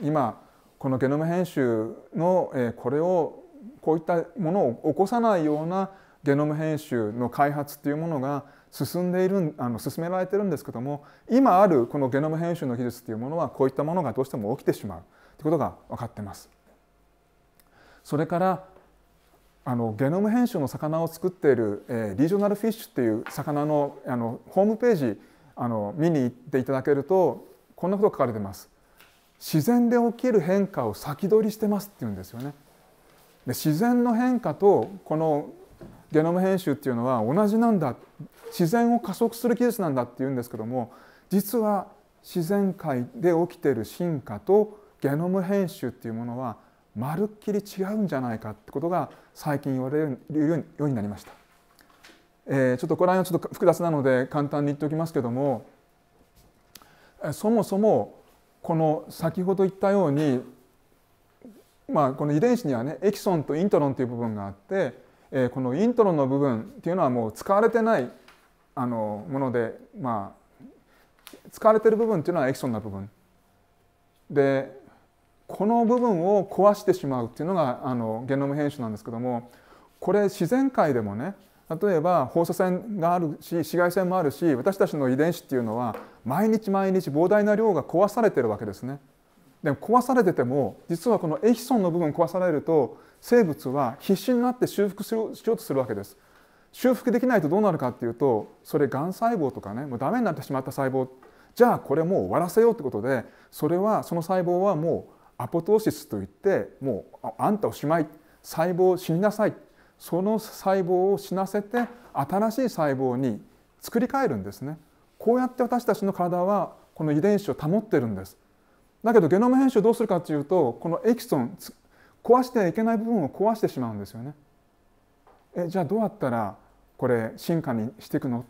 今このゲノム編集のこれをこういったものを起こさないようなゲノム編集の開発っていうものが進んでいるあの進められてるんですけども今あるこのゲノム編集の技術っていうものはこういったものがどうしても起きてしまう。ということが分かってます。それからあのゲノム編集の魚を作っている、えー、リージョナルフィッシュっていう魚のあのホームページあの見に行っていただけるとこんなこと書かれてます。自然で起きる変化を先取りしてますっていうんですよね。で自然の変化とこのゲノム編集っていうのは同じなんだ自然を加速する技術なんだっていうんですけども実は自然界で起きている進化とゲノム編集っていうものはまるっきり違うんじゃないかってことが最近言われるようになりました。えー、ちょっとこれはちょっと複雑なので簡単に言っておきますけどもそもそもこの先ほど言ったように、まあ、この遺伝子にはねエキソンとイントロンという部分があって、えこのイントロンの部分っていうのはもう使われてないあのもので、まあ、使われてる部分っていうのはエキソンな部分でこの部分を壊してしまうっていうのがあのゲノム編集なんですけどもこれ自然界でもね例えば放射線があるし紫外線もあるし私たちの遺伝子っていうのは毎日毎日膨大な量が壊されてるわけですね。でも壊されてても実はこのエヒソンの部分壊されると生物は必死になって修復しようとするわけです。修復できないとどうなるかっていうとそれがん細胞とかねもうダメになってしまった細胞じゃあこれもう終わらせようってことでそれはその細胞はもうアポトーシスといってもうあんたおしまい細胞を死になさいその細胞を死なせて新しい細胞に作り変えるんですねこうやって私たちの体はこの遺伝子を保ってるんですだけどゲノム編集どうするかというとこのエキソン壊してはいけない部分を壊してしまうんですよねえじゃあどうやったらこれ進化にしていくの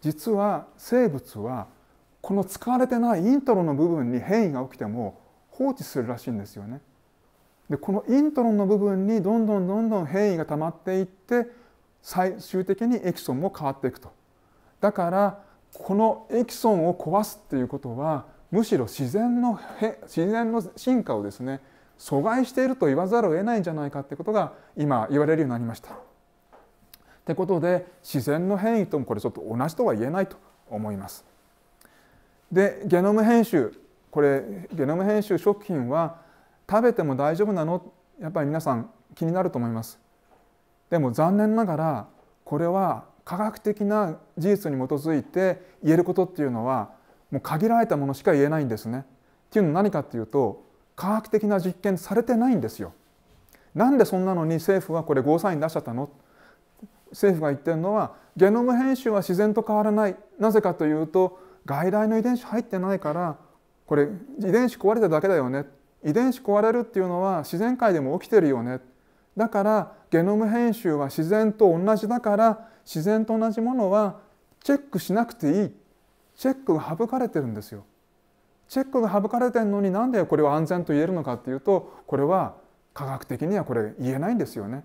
実は生物はこの使われてないイントロの部分に変異が起きても放置するらしいんですよね。でこのイントロンの部分にどんどんどんどん変異が溜まっていって最終的にエキソンも変わっていくと。だからこのエキソンを壊すっていうことはむしろ自然の自然の進化をですね阻害していると言わざるを得ないんじゃないかってことが今言われるようになりました。ってことで自然の変異ともこれちょっと同じとは言えないと思います。でゲノム編集これゲノム編集食品は食べても大丈夫なのやっぱり皆さん気になると思います。でも残念ながらこれは科学的な事実に基づいて言えることっていうのはもう限られたものしか言えないんですね。っていうのは何かっていうと科学的な実験されてないんですよ。なんでそんなのに政府はこれゴーサイン出しちゃったの政府が言ってるのはゲノム編集は自然と変わらないなぜかというと外来の遺伝子入ってないからこれ遺伝子壊れただけだよね遺伝子壊れるっていうのは自然界でも起きてるよねだからゲノム編集は自然と同じだから自然と同じものはチェックしなくていいチェックが省かれてるんですよ。チェックが省かれてるのになんでこれを安全と言えるのかっていうとこれは科学的にはこれ言えないんですよね。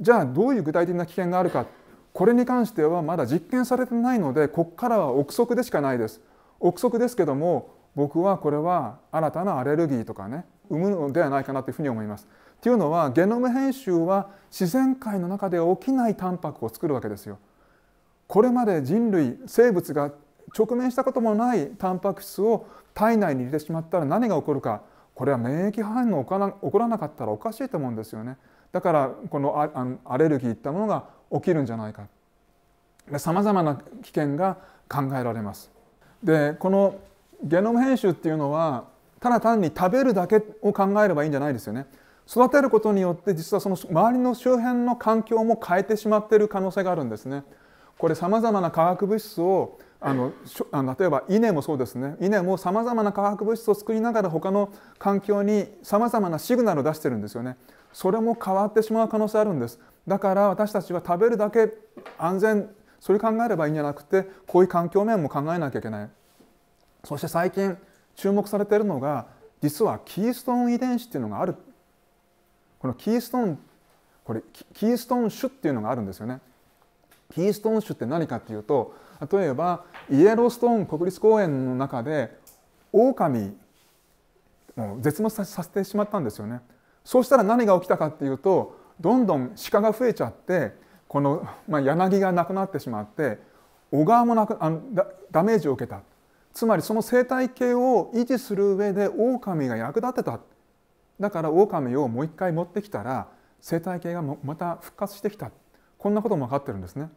じゃあどういう具体的な危険があるかこれに関してはまだ実験されてないのでここからは憶測でしかないです。憶測ですけども僕はこれは新たなアレルギーとかね生むのではないかなというふうに思います。というのはゲノム編集は自然界の中で起きないタンパクを作るわけですよ。これまで人類生物が直面したこともないタンパク質を体内に入れてしまったら何が起こるかこれは免疫反応が起こらなかったらおかしいと思うんですよね。だからこのアレルギーいったものが起きるんじゃないかさまざまな危険が考えられます。でこのゲノム編集っていうのはただ単に食べるだけを考えればいいんじゃないですよね育てることによって実はその周りの周辺の環境も変えてしまっている可能性があるんですねこれさまざまな化学物質をあの例えば稲もそうですね稲もさまざまな化学物質を作りながら他の環境にさまざまなシグナルを出してるんですよねそれも変わってしまう可能性あるんですだから私たちは食べるだけ安全それ考えればいいんじゃなくてこういう環境面も考えなきゃいけないそして最近注目されているのが実はキーストン遺伝子っていうのがあるこのキーストンこれキーストン種っていうのがあるんですよね。キーストーン種って何かっていうと例えばイエローストーン国立公園の中でオオカミを絶滅させてしまったんですよね。そうしたら何が起きたかっていうとどんどん鹿が増えちゃってこの、まあ、柳がなくなってしまって小川もなくあダメージを受けたつまりその生態系を維持する上でオオカミが役立てただからオオカミをもう一回持ってきたら生態系がまた復活してきたこんなことも分かってるんですね。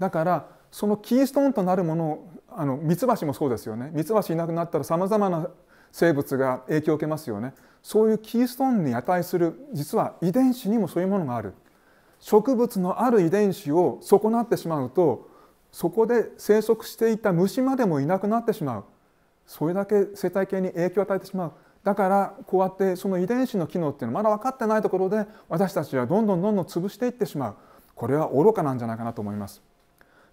だからそのキーストーンとなるものあのミツバチもそうですよねミツバチいなくなったらさまざまな生物が影響を受けますよねそういうキーストーンに値する実は遺伝子にもそういうものがある植物のある遺伝子を損なってしまうとそこで生息していた虫までもいなくなってしまうそれだけ生態系に影響を与えてしまうだからこうやってその遺伝子の機能っていうのはまだ分かってないところで私たちはどんどんどんどん潰していってしまうこれは愚かなんじゃないかなと思います。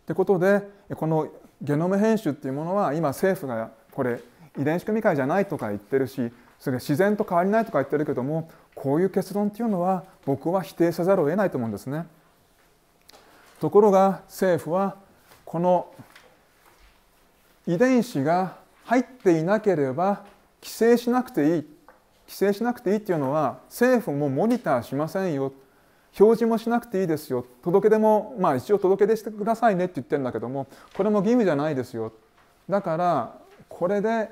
ってことでこのゲノム編集っていうものは今政府がこれ遺伝子組み換えじゃないとか言ってるしそれ自然と変わりないとか言ってるけどもこういう結論っていうのは僕は否定せざるを得ないと思うんですね。ところが政府はこの遺伝子が入っていなければ規制しなくていい規制しなくていいっていうのは政府もモニターしませんよ表示もしなくていいですよ届け出もまあ一応届け出してくださいねって言ってるんだけどもこれも義務じゃないですよだからこれで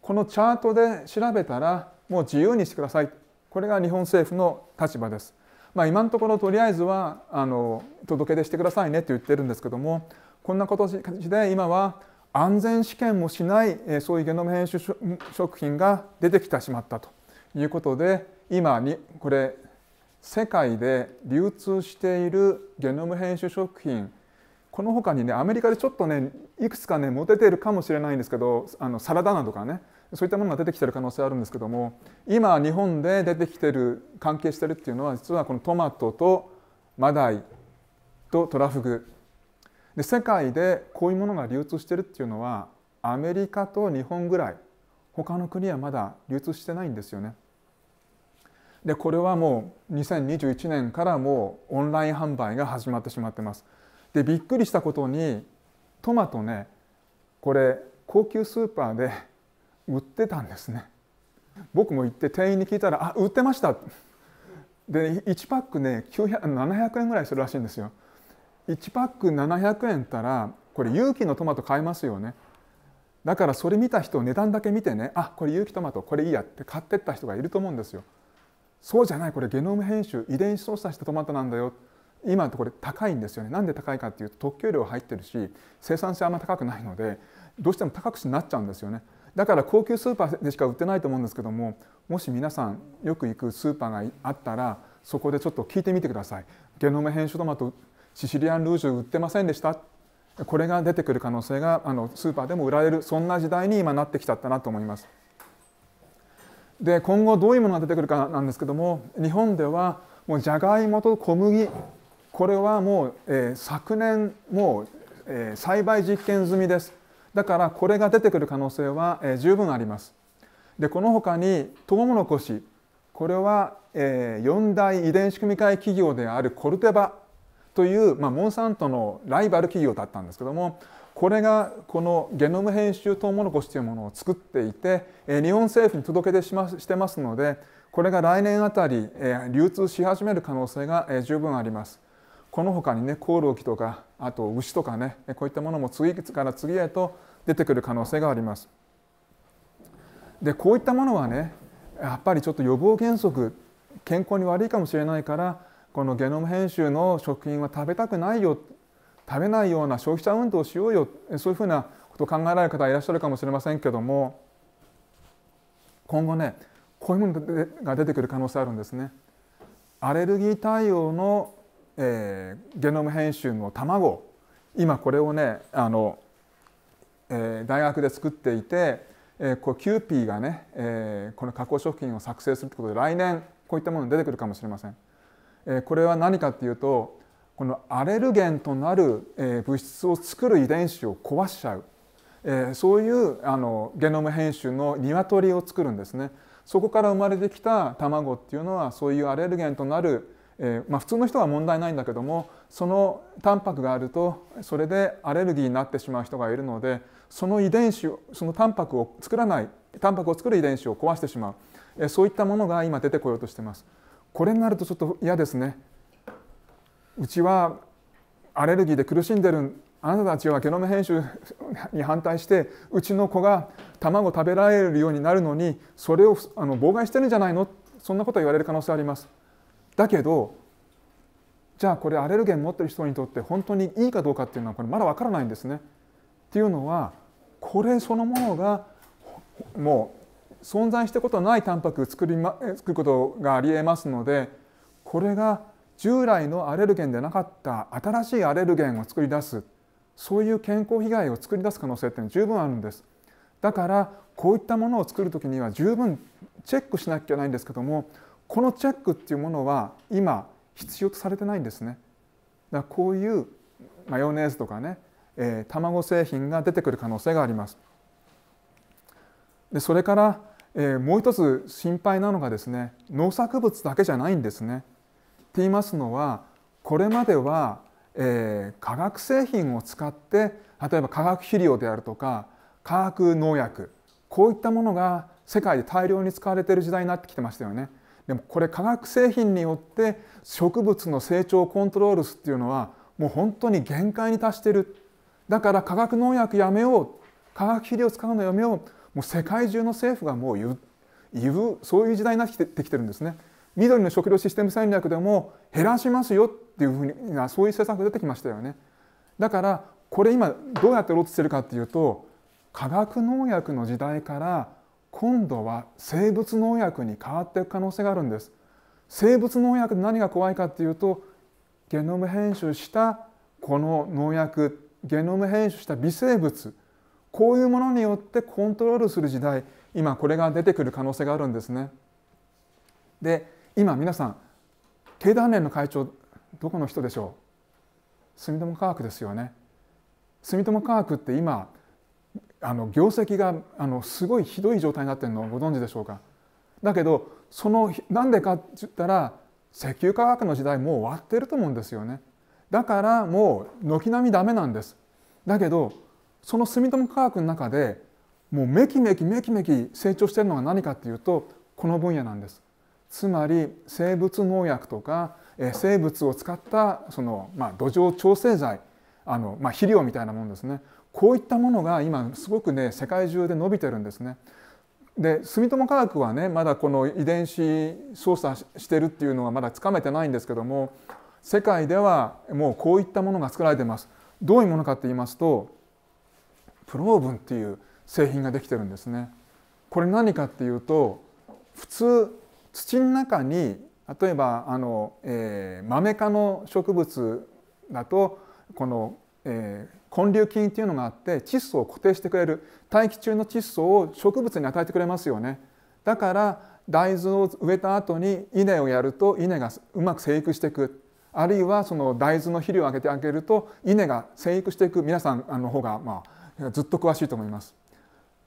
このチャートで調べたらもう自由にしてくださいこれが日本政府の立場です。まあ、今のところとりあえずはあの届け出してくださいねって言ってるんですけどもこんな形で今は安全試験もしないそういうゲノム編集食品が出てきてしまったということで今にこれ世界で流通しているゲノム編集食品この他にねアメリカでちょっとねいくつかね持ててるかもしれないんですけどあのサラダなとかねそういったものが出てきてる可能性あるんですけども今日本で出てきてる関係してるっていうのは実はこのトマトとマダイとトラフグで世界でこういうものが流通してるっていうのはアメリカと日本ぐらい他の国はまだ流通してないんですよね。でこれはもう2021年からもうオンライン販売が始まってしまってます。でびっくりしたことにトマトねこれ高級スーパーで売ってたんですね。僕も行って店員に聞いたら「あ売ってました」で1パックね700円ぐらいするらしいんですよ。1パック700円ったらこれ有機のトマト買えますよねだからそれ見た人値段だけ見てねあこれ有機トマトこれいいやって買ってった人がいると思うんですよそうじゃないこれゲノム編集遺伝子操作したトマトなんだよ今のところ高いんですよねなんで高いかっていうと特許料入ってるし生産性あんま高くないのでどうしても高くしなっちゃうんですよねだから高級スーパーでしか売ってないと思うんですけどももし皆さんよく行くスーパーがあったらそこでちょっと聞いてみてくださいゲノム編集トマトシシリアンルージュ売ってませんでしたこれが出てくる可能性があのスーパーでも売られるそんな時代に今なってきちゃったなと思います。で今後どういうものが出てくるかなんですけども日本ではもうじゃがいもと小麦これはもう、えー、昨年もう、えー、栽培実験済みですだからこれが出てくる可能性は、えー、十分ありますでこの他にトウモロコシこれは、えー、四大遺伝子組み換え企業であるコルテバという、まあ、モンサントのライバル企業だったんですけどもこれがこのゲノム編集トウモロコシというものを作っていて日本政府に届け出しましてますのでこれが来年あたり流通し始める可能性が十分あります。この他にねコオロギとかあと牛とかねこういったものも次から次へと出てくる可能性があります。でこういったものはねやっぱりちょっと予防原則健康に悪いかもしれないからこのゲノム編集の食品は食べたくないよ食べないような消費者運動をしようよそういうふうなことを考えられる方いらっしゃるかもしれませんけども今後ねこういうものが出てくる可能性あるんですね。アレルギー対応の、えー、ゲノム編集の卵今これをねあの、えー、大学で作っていて、えー、こうキューピーがね、えー、この加工食品を作成するってことで来年こういったもの出てくるかもしれません。これは何かっていうとこのアレルゲンとなる物質を作る遺伝子を壊しちゃうそういうあのゲノム編集の鶏を作るんですね。そこから生まれてきた卵っていうのはそういうアレルゲンとなる、えまあ、普通の人は問題ないんだけどもそのタンパクがあるとそれでアレルギーになってしまう人がいるのでその遺伝子そのタンパクを作らないタンパクを作る遺伝子を壊してしまう、えそういったものが今出てこようとしてます。これになるとちょっと嫌ですねうちはアレルギーで苦しんでるあなたたちはゲノム編集 に反対してうちの子が卵食べられるようになるのにそれをあの妨害してるんじゃないのそんなこと言われる可能性あります。だけどじゃあこれアレルゲン持ってる人にとって本当にいいかどうかっていうのはこれまだ分からないんですね。っていうのはこれそのものがもう存在したことのないタンパクを作り、ま、作ることがありえますのでこれが従来のアレルゲンでなかった新しいアレルゲンを作り出すそういう健康被害を作り出す可能性って十分あるんですだからこういったものを作る時には十分チェックしなきゃいけないんですけどもこのチェックっていうものは今必要とされてないんですねだこういうマヨネーズとかね、えー、卵製品が出てくる可能性がありますでそれからえー、もう一つ心配なのがですね農作物だけじゃないんですね。って言いますのはこれまでは、えー、化学製品を使って例えば化学肥料であるとか化学農薬こういったものが世界で大量に使われている時代になってきてましたよね。でもこれ化学製品によって植物の成長をコントロールするっていうのはもう本当に限界に達してるだから化学農薬やめよう化学肥料を使うのやめようもう世界中の政府がもう言う言うそういう時代になってきてるんですね。緑の食料システム戦略でも減らしますよっていうふうなそういう政策出てきましたよね。だからこれ今どうやってロッしてるかっていうと化学農薬の時代から今度は生物農薬に変わっていく可能性があるんです。生物農薬何が怖いかっていうとゲノム編集したこの農薬ゲノム編集した微生物こういうものによってコントロールする時代今これが出てくる可能性があるんですね。で今皆さん経団連の会長どこの人でしょう住友科学ですよね。住友科学って今あの業績があのすごいひどい状態になってるのをご存知でしょうかだけどそのなんでかって言ったら石油化学の時代もう終わってると思うんですよねだからもう軒並みダメなんですだけどその住友化学の中でもうめきめきめきめき成長しているのが何かっていうとこの分野なんです。つまり生物農薬とか生物を使ったその、まあ、土壌調整剤あの、まあ、肥料みたいなものですねこういったものが今すごくね世界中で伸びてるんですね。で住友化学はねまだこの遺伝子操作してるっていうのはまだつかめてないんですけども世界ではもうこういったものが作られてます。どういうものかと言いますとプローブンっていう製品ができてるんですね。これ何かっていうと普通土の中に例えばあの、えー、マメ科の植物だとこの、えー、根粒菌っていうのがあって窒素を固定してくれる大気中の窒素を植物に与えてくれますよね。だから大豆を植えた後に稲をやると稲がうまく生育していくあるいはその大豆の肥料をあげてあげると稲が生育していく皆さんの方がまあずっと詳しいと思います。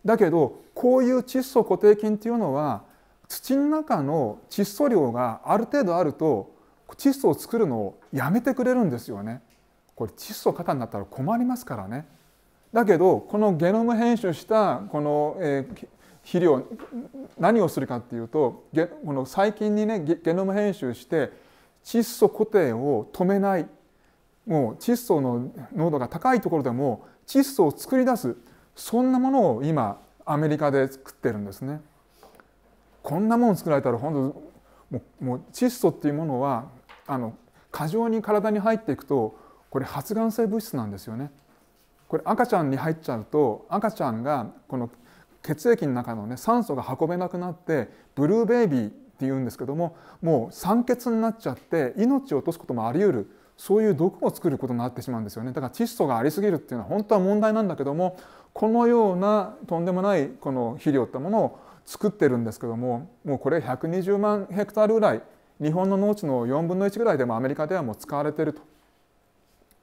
だけどこういう窒素固定菌っていうのは土の中の窒素量がある程度あると窒素を作るのをやめてくれるんですよね。これ窒素過多になったら困りますからね。だけどこのゲノム編集したこの、えー、肥料何をするかっていうとこの細菌にねゲノム編集して窒素固定を止めないもう窒素の濃度が高いところでも窒素を作り出すそんなものを今アメリカで作ってるんですね。こんなもん作られたら本当もうもう窒素っていうものはあの過剰に体に入っていくとこれ発がん性物質なんですよね。これ赤ちゃんに入っちゃうと赤ちゃんがこの血液の中のね酸素が運べなくなってブルーベイビーっていうんですけどももう酸欠になっちゃって命を落とすこともありうるそういう毒を作ることになってしまうんですよねだから窒素がありすぎるっていうのは本当は問題なんだけどもこのようなとんでもないこの肥料ってものを作ってるんですけどももうこれ120万ヘクタールぐらい日本の農地の4分の1ぐらいでもアメリカではもう使われてると。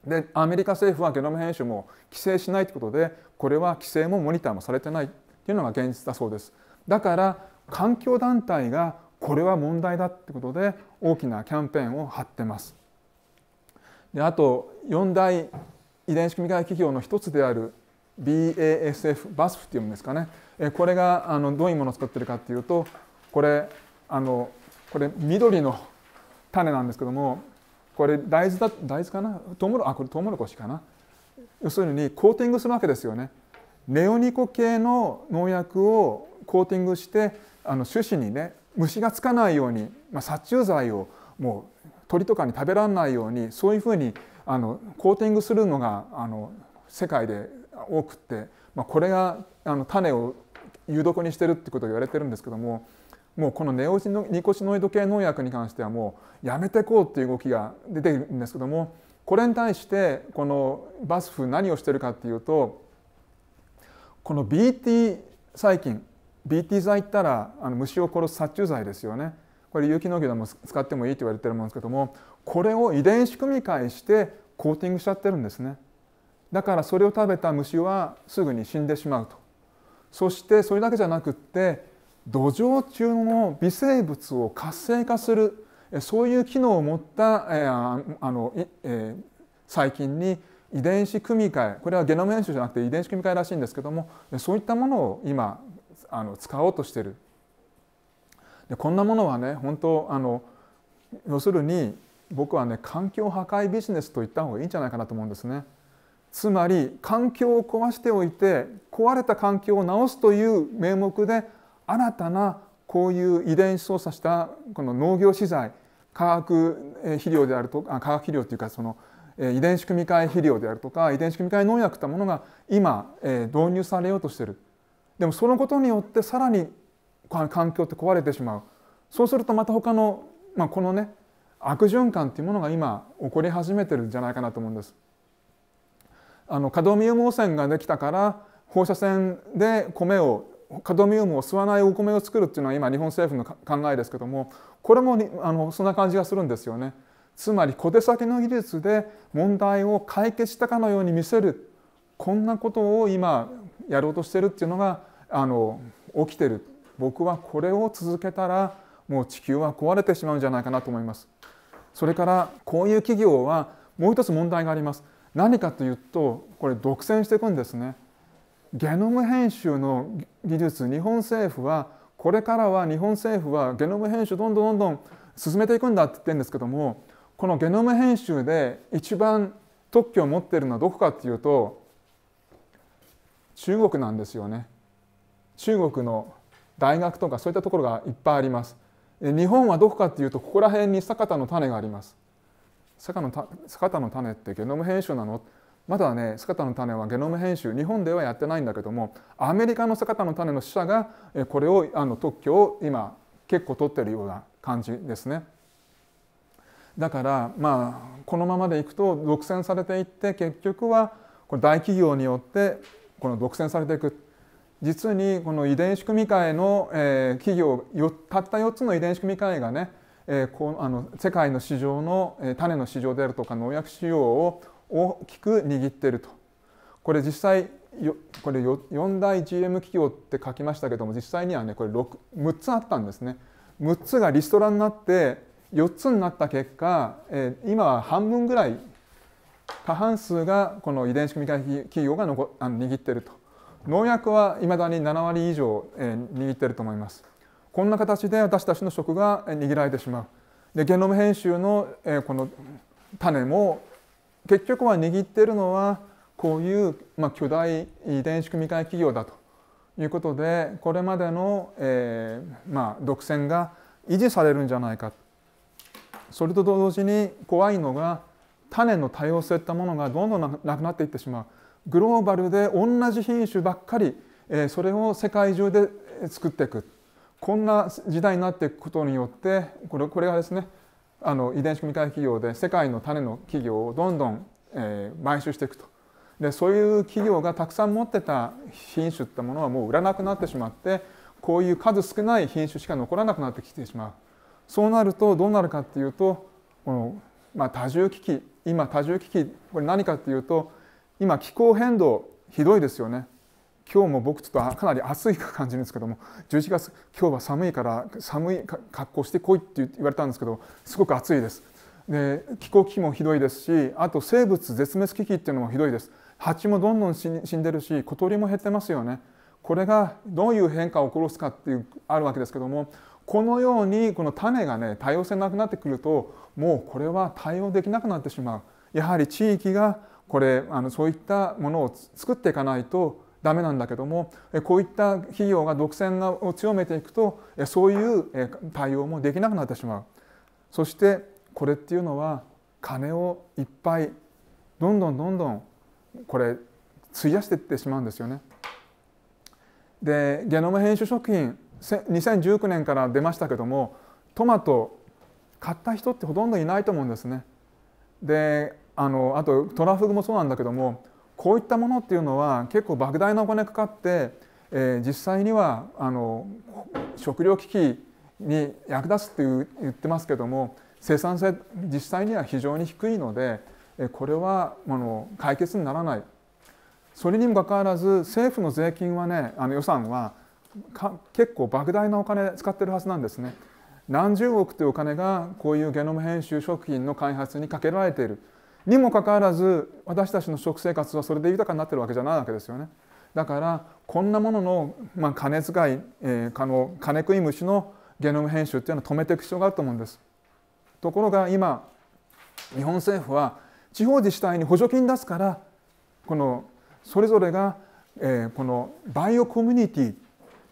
でアメリカ政府はゲノム編集も規制しないということでこれは規制もモニターもされてないっていうのが現実だそうです。だから環境団体がこれは問題だってことで大きなキャンペーンを張ってます。であと4大遺伝子組み換え企業の一つである BASF バスフっていうんですかねえこれがあのどういうものを作ってるかっていうとこれあのこれ緑の種なんですけどもこれ大豆だ大豆かなトウモロあこれトウモロコシかな要するにコーティングするわけですよね。ネオニコ系の農薬をコーティングしてあの種子にね虫がつかないように、まあ、殺虫剤をもう鳥とかに食べられないようにそういうふうにあのコーティングするのがあの世界で多くって、まあ、これがあの種を有毒にしてるってことを言われてるんですけどももうこのネオニコシノイド系農薬に関してはもうやめてこうっていう動きが出てるんですけどもこれに対してこのバスフ何をしてるかっていうとこの BT 細菌 BT 剤ったらあの虫を殺す殺虫剤ですよねこれ有機農業でも使ってもいいと言われてるもんですけどもこれを遺伝子組み換えしてコーティングしちゃってるんですねだからそれを食べた虫はすぐに死んでしまうとそしてそれだけじゃなくって土壌中の微生物を活性化するそういう機能を持った、えー、あの、えー、細菌に遺伝子組み換えこれはゲノム編集じゃなくて遺伝子組み換えらしいんですけどもそういったものを今あの使おうとしているでこんなものはね本当あの要するに僕はね環境破壊ビジネスと言った方がいいんじゃないかなと思うんですね。つまり環境を壊しておいて壊れた環境を直すという名目で新たなこういう遺伝子操作したこの農業資材化学肥料であるとか化学肥料というかその遺伝子組み換え肥料であるとか遺伝子組み換え農薬というものが今導入されようとしてる。でもそのことによってさらに環境って壊れてしまうそうするとまた他の、まあ、このね悪循環っていうものが今起こり始めてるんじゃないかなと思うんです。あのカドミウム汚染ができたから放射線で米をカドミウムを吸わないお米を作るっていうのは今日本政府の考えですけどもこれもあのそんな感じがするんですよね。つまり小手先の技術で問題を解決したかのように見せるこんなことを今やろうとしてるっていうのがあの起きてる僕はこれを続けたらもう地球は壊れてしまうんじゃないかなと思いますそれからこういう企業はもう一つ問題があります何かというとこれ独占していくんですねゲノム編集の技術日本政府はこれからは日本政府はゲノム編集どんどんどんどん進めていくんだって言ってるんですけどもこのゲノム編集で一番特許を持ってるのはどこかっていうと中国なんですよね中国の大学とかそういったところがいっぱいあります日本はどこかっていうとここら辺に坂田の種があります坂田の種ってゲノム編集なのまだね坂田の種はゲノム編集日本ではやってないんだけどもアメリカの坂田の種の死者がこれをあの特許を今結構取ってるような感じですね。だからまあこのままでいくと独占されていって結局はこれ大企業によってこの独占されていく実にこの遺伝子組み換えの、えー、企業よたった4つの遺伝子組み換えがね、えー、こうあの世界の市場の、えー、種の市場であるとか農薬使用を大きく握っているとこれ実際これ4大 GM 企業って書きましたけども実際にはねこれ 6, 6つあったんですね6つがリストラになって4つになった結果、えー、今は半分ぐらい過半数がこの遺伝子組み換え企業がのこあの握っていると農薬はいまだに7割以上、え握っていると思いますこんな形で私たちの食が握られてしまうでゲノム編集の、えこの種も結局は握っているのはこういう、まあ、巨大遺伝子組み換え企業だということでこれまでの、えまあ、独占が維持されるんじゃないかそれと同時に怖いのが種の多様性ってものがどんどんなくなっていってしまうグローバルで同じ品種ばっかりそれを世界中で作っていくこんな時代になっていくことによってこれこれがですねあの遺伝子組み換え企業で世界の種の企業をどんどん、えー、買収していくとでそういう企業がたくさん持ってた品種ってものはもう売らなくなってしまってこういう数少ない品種しか残らなくなってきてしまうそうなるとどうなるかっていうとこの、まあ、多重危機今多重危機これ何かっていうと今気候変動ひどいですよね今日も僕ちょっとかなり暑い感じるんですけども11月今日は寒いから寒い格好してこいって言われたんですけどすごく暑いですで気候危機もひどいですしあと生物絶滅危機っていうのもひどいです蜂もどんどん死んでるし小鳥も減ってますよねこれがどういう変化を起こすかっていうあるわけですけどもこのようにこの種がね多様性なくなってくるともうこれは対応できなくなってしまうやはり地域がこれあのそういったものを作っていかないとダメなんだけどもこういった企業が独占を強めていくとそういう対応もできなくなってしまうそしてこれっていうのは金をいっぱいどんどんどんどんこれ費やしていってしまうんですよね。でゲノム編集食品2019年から出ましたけどもトマト買った人ってほとんどいないと思うんですね。であのあとトラフグもそうなんだけどもこういったものっていうのは結構莫大なお金かかって、えー、実際にはあの食料危機に役立つって言ってますけども生産性実際には非常に低いのでこれはあの解決にならないそれにもかかわらず政府の税金はねあの予算は結構莫大なお金使ってるはずなんですね何十億というお金がこういうゲノム編集食品の開発にかけられているにもかかわらず私たちの食生活はそれで豊かになってるわけじゃないわけですよね。だからこんなものの、まあ、金遣い、えー、あの金食い虫のゲノム編集っていうのは止めていく必要があると思うんです。ところが今日本政府は地方自治体に補助金出すからこのそれぞれが、えー、このバイオコミュニティ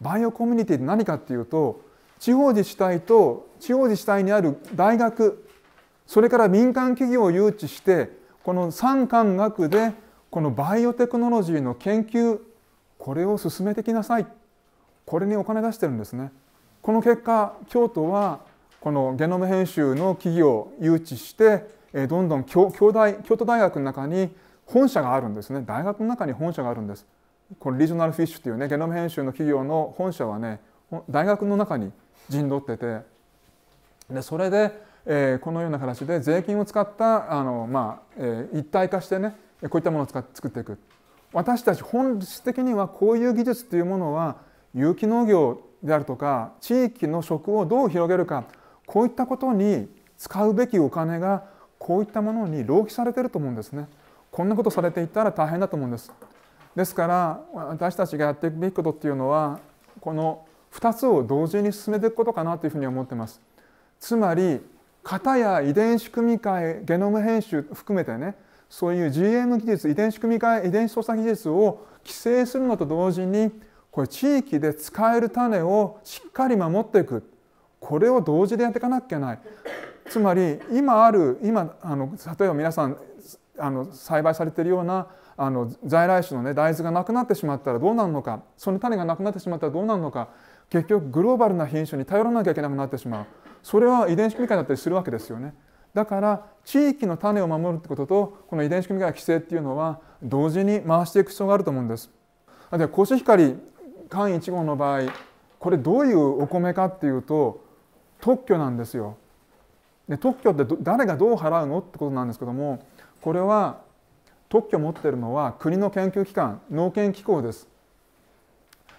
バイオコミュニティって何かっていうと地方自治体と地方自治体にある大学それから民間企業を誘致してこの産官学でこのバイオテクノロジーの研究これを進めてきなさいこれにお金出してるんですね。この結果京都はこのゲノム編集の企業を誘致してどんどん京都大学の中に本社があるんですね大学の中に本社があるんです。このリージョナルフィッシュというねゲノム編集の企業の本社はね大学の中に陣取っててでそれでえー、このような形で税金を使ったあの、まあえー、一体化してねこういったものを使っ作っていく私たち本質的にはこういう技術というものは有機農業であるとか地域の食をどう広げるかこういったことに使うべきお金がこういったものに浪費されてると思うんですねこんなことされていたら大変だと思うんですですから私たちがやっていくべきことっていうのはこの2つを同時に進めていくことかなというふうに思ってますつまり型や遺伝子組み換えゲノム編集含めてねそういう GM 技術遺伝子組み換え遺伝子操作技術を規制するのと同時にこれ地域で使える種をしっかり守っていくこれを同時でやっていかなきゃいけないつまり今ある今あの例えば皆さんあの栽培されているようなあの在来種の、ね、大豆がなくなってしまったらどうなるのかその種がなくなってしまったらどうなるのか結局グローバルな品種に頼らなきゃいけなくなってしまう。それは遺伝子組み換えだったりするわけですよね。だから地域の種を守るってこととこの遺伝子組み換え規制っていうのは同時に回していく必要があると思うんです。あコシヒカリ缶1号の場合これどういうお米かっていうと特許なんですよ。で特許って誰がどう払うのってことなんですけどもこれは特許を持ってるのは国の研究機関農研機構です。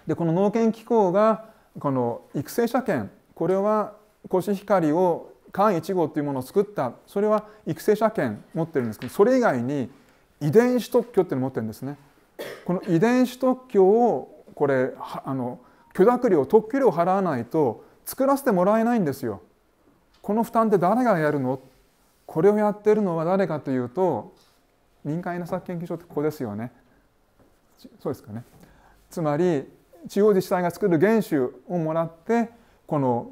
でこの農研機構がこの育成者権これはコシヒカリを間1号というものを作ったそれは育成者権持ってるんですけどそれ以外に遺伝子特許っていうのを持ってるんですね。この遺伝子特許をこれあの許諾料特許料を払わないと作らせてもらえないんですよ。この負担って誰がやるのこれをやってるのは誰かというと民間稲作研究所ってここですよね。そうですかね。つまり地方自治体が作る原種をもらってこの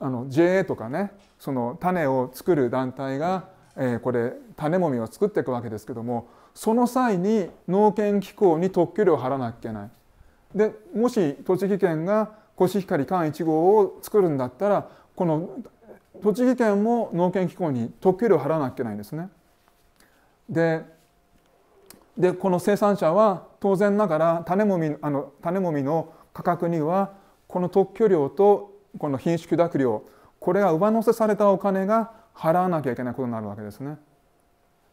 あの JA とかねその種を作る団体が、えー、これ種もみを作っていくわけですけどもその際に農研機構に特許料を払わなきゃいけない。でもし栃木県がコシヒカリ缶1号を作るんだったらこの栃木県も農研機構に特許料を払わなきゃいけないんですね。ででこの生産者は当然ながら種もみあの種もみの価格にはこの特許料とこの品種許諾料これが上乗せされたお金が払わなきゃいけないことになるわけですね。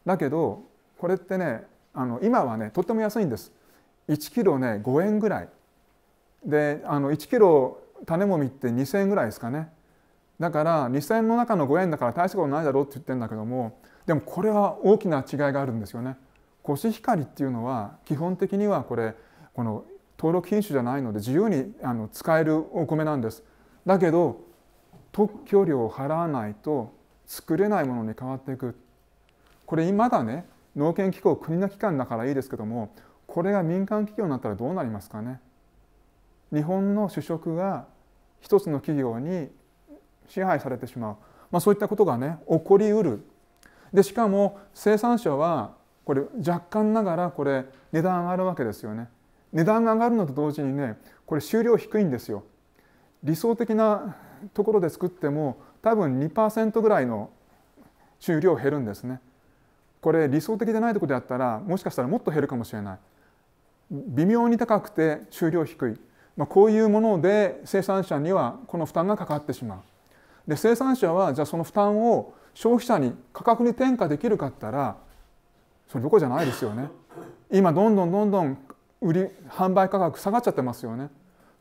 だけどこれってねあの今はねとっても安いんです。1キロね5円ぐらいであの1キロ種もみって2,000円ぐらいですかねだから2,000円の中の5円だから大したことないだろうって言ってるんだけどもでもこれは大きな違いがあるんですよね。コシヒカリっていうのは基本的にはこれこの登録品種じゃないので自由にあの使えるお米なんです。だけど特許料を払わないと作れないものに変わっていくこれまだね農研機構国の機関だからいいですけどもこれが民間企業になったらどうなりますかね日本の主食が一つの企業に支配されてしまう、まあ、そういったことがね起こりうるでしかも生産者はこれ若干ながらこれ値段上がるわけですよね値段が上がるのと同時にねこれ収量低いんですよ理想的なところで作っても多分2%ぐらいの収量減るんですね。これ理想的でないとこであったらもしかしたらもっと減るかもしれない。微妙に高くて収量低い、まあ、こういうもので生産者にはこの負担がかかってしまう。で生産者はじゃあその負担を消費者に価格に転嫁できるかったらそれどこじゃないですよね。今どんどんどんどん売り販売価格下がっちゃってますよね。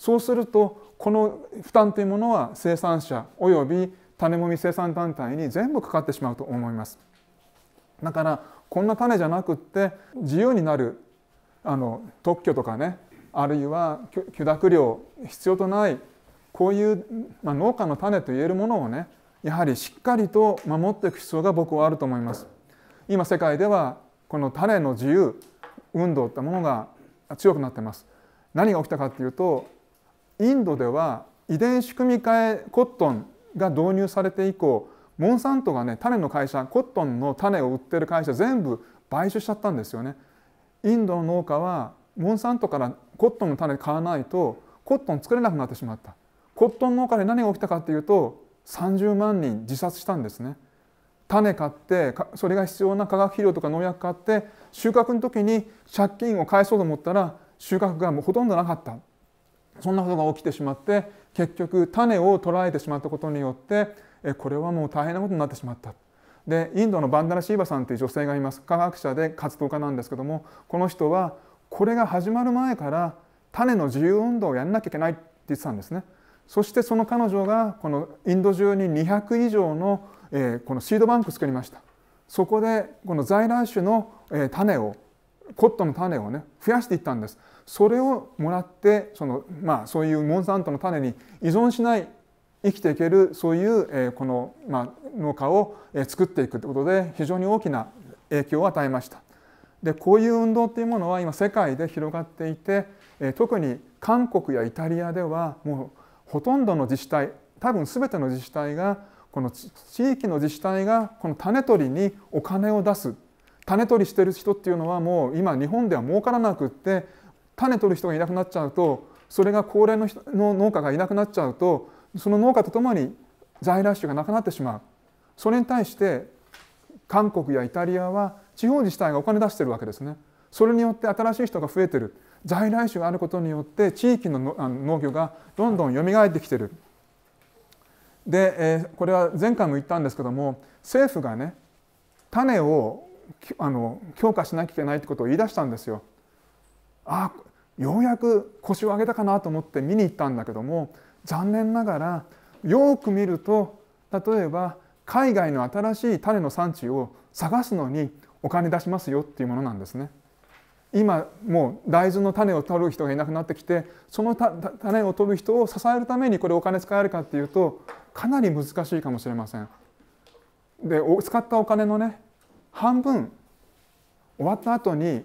そうするとこの負担というものは生産者および種もみ生産団体に全部かかってしまうと思います。だからこんな種じゃなくって自由になるあの特許とかねあるいは許諾料必要とないこういう、まあ、農家の種といえるものをねやはりしっかりと守っていく必要が僕はあると思います。今世界ではこの種の自由運動ってものが強くなってます。何が起きたかっていうとインドでは遺伝子組み換えコットンが導入されて以降モンサントがね種の会社コットンの種を売ってる会社全部買収しちゃったんですよね。インドの農家はモンサントからコットンの種買わないとコットン作れなくなってしまった。コットン農家で何が起きたかっていうと30万人自殺したんですね。種買ってそれが必要な化学肥料とか農薬買って収穫の時に借金を返そうと思ったら収穫がもうほとんどなかったそんなことが起きてしまって結局種を捉えてしまったことによってこれはもう大変なことになってしまった。でインドのバンダラ・シーバさんという女性がいます科学者で活動家なんですけどもこの人はこれが始まる前から種の自由運動をやんなきゃいけないって言ってたんですね。そしてその彼女がこのインド中に200以上の、えこのシードバンクを作りました。そこでこの在来種の、え種をコットンの種をね増やしていったんです。それをもらってその、まあ、そういうモンサントの種に依存しない生きていけるそういう、えこの、まあ、農家を、え作っていくということで非常に大きな影響を与えました。でこういう運動っていうものは今世界で広がっていて、え特に韓国やイタリアではもうほとんどの自治体多分全ての自治体がこの地域の自治体がこの種取りにお金を出す種取りしてる人っていうのはもう今日本では儲からなくって種取る人がいなくなっちゃうとそれが高齢の人の農家がいなくなっちゃうとその農家とともに在来種がなくなってしまうそれに対して韓国やイタリアは地方自治体がお金出してるわけですねそれによって新しい人が増えてる在来種があることによって地域の農業がどんどん蘇ってきてるで、えこれは前回も言ったんですけども政府がね種をあの強化しなきゃいけないってことを言い出したんですよ。あようやく腰を上げたかなと思って見に行ったんだけども残念ながらよく見ると例えば海外の新しい種の産地を探すのにお金出しますよっていうものなんですね。今もう大豆の種を取る人がいなくなってきてその種を取る人を支えるためにこれお金使えるかっていうとかなり難しいかもしれません。で使ったお金のね半分終わった後に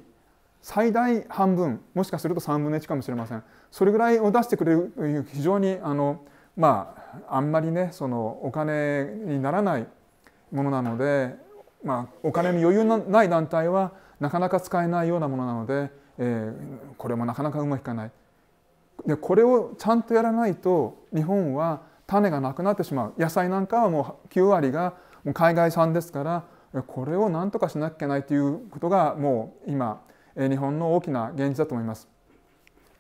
最大半分もしかすると3分の1かもしれませんそれぐらいを出してくれるという非常にあのまああんまりねそのお金にならないものなので、まあ、お金に余裕のない団体はなかなか使えないようなものなので、えー、これもなかなかうまくいかない。でこれをちゃんとやらないと日本は種がなくなってしまう野菜なんかはもう9割がもう海外産ですからこれをなんとかしなきゃいけないということがもう今日本の大きな現実だと思います。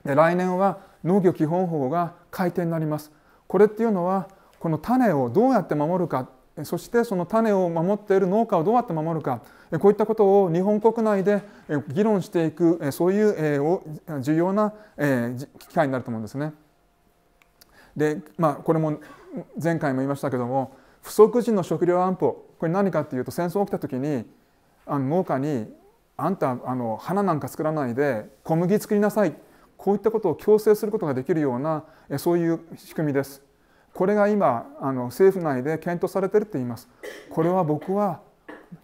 で来年は農業基本法が改定になります。これっていうのはこの種をどうやって守るかそしてその種を守っている農家をどうやって守るかこういったことを日本国内で議論していくそういう重要な機会になると思うんですね。でまあこれも前回も言いましたけども不足時の食料安保これ何かっていうと戦争起きた時にあの農家にあんたあの花なんか作らないで小麦作りなさいこういったことを強制することができるようなそういう仕組みです。これが今あの政府内で検討されてるって言います。これは僕は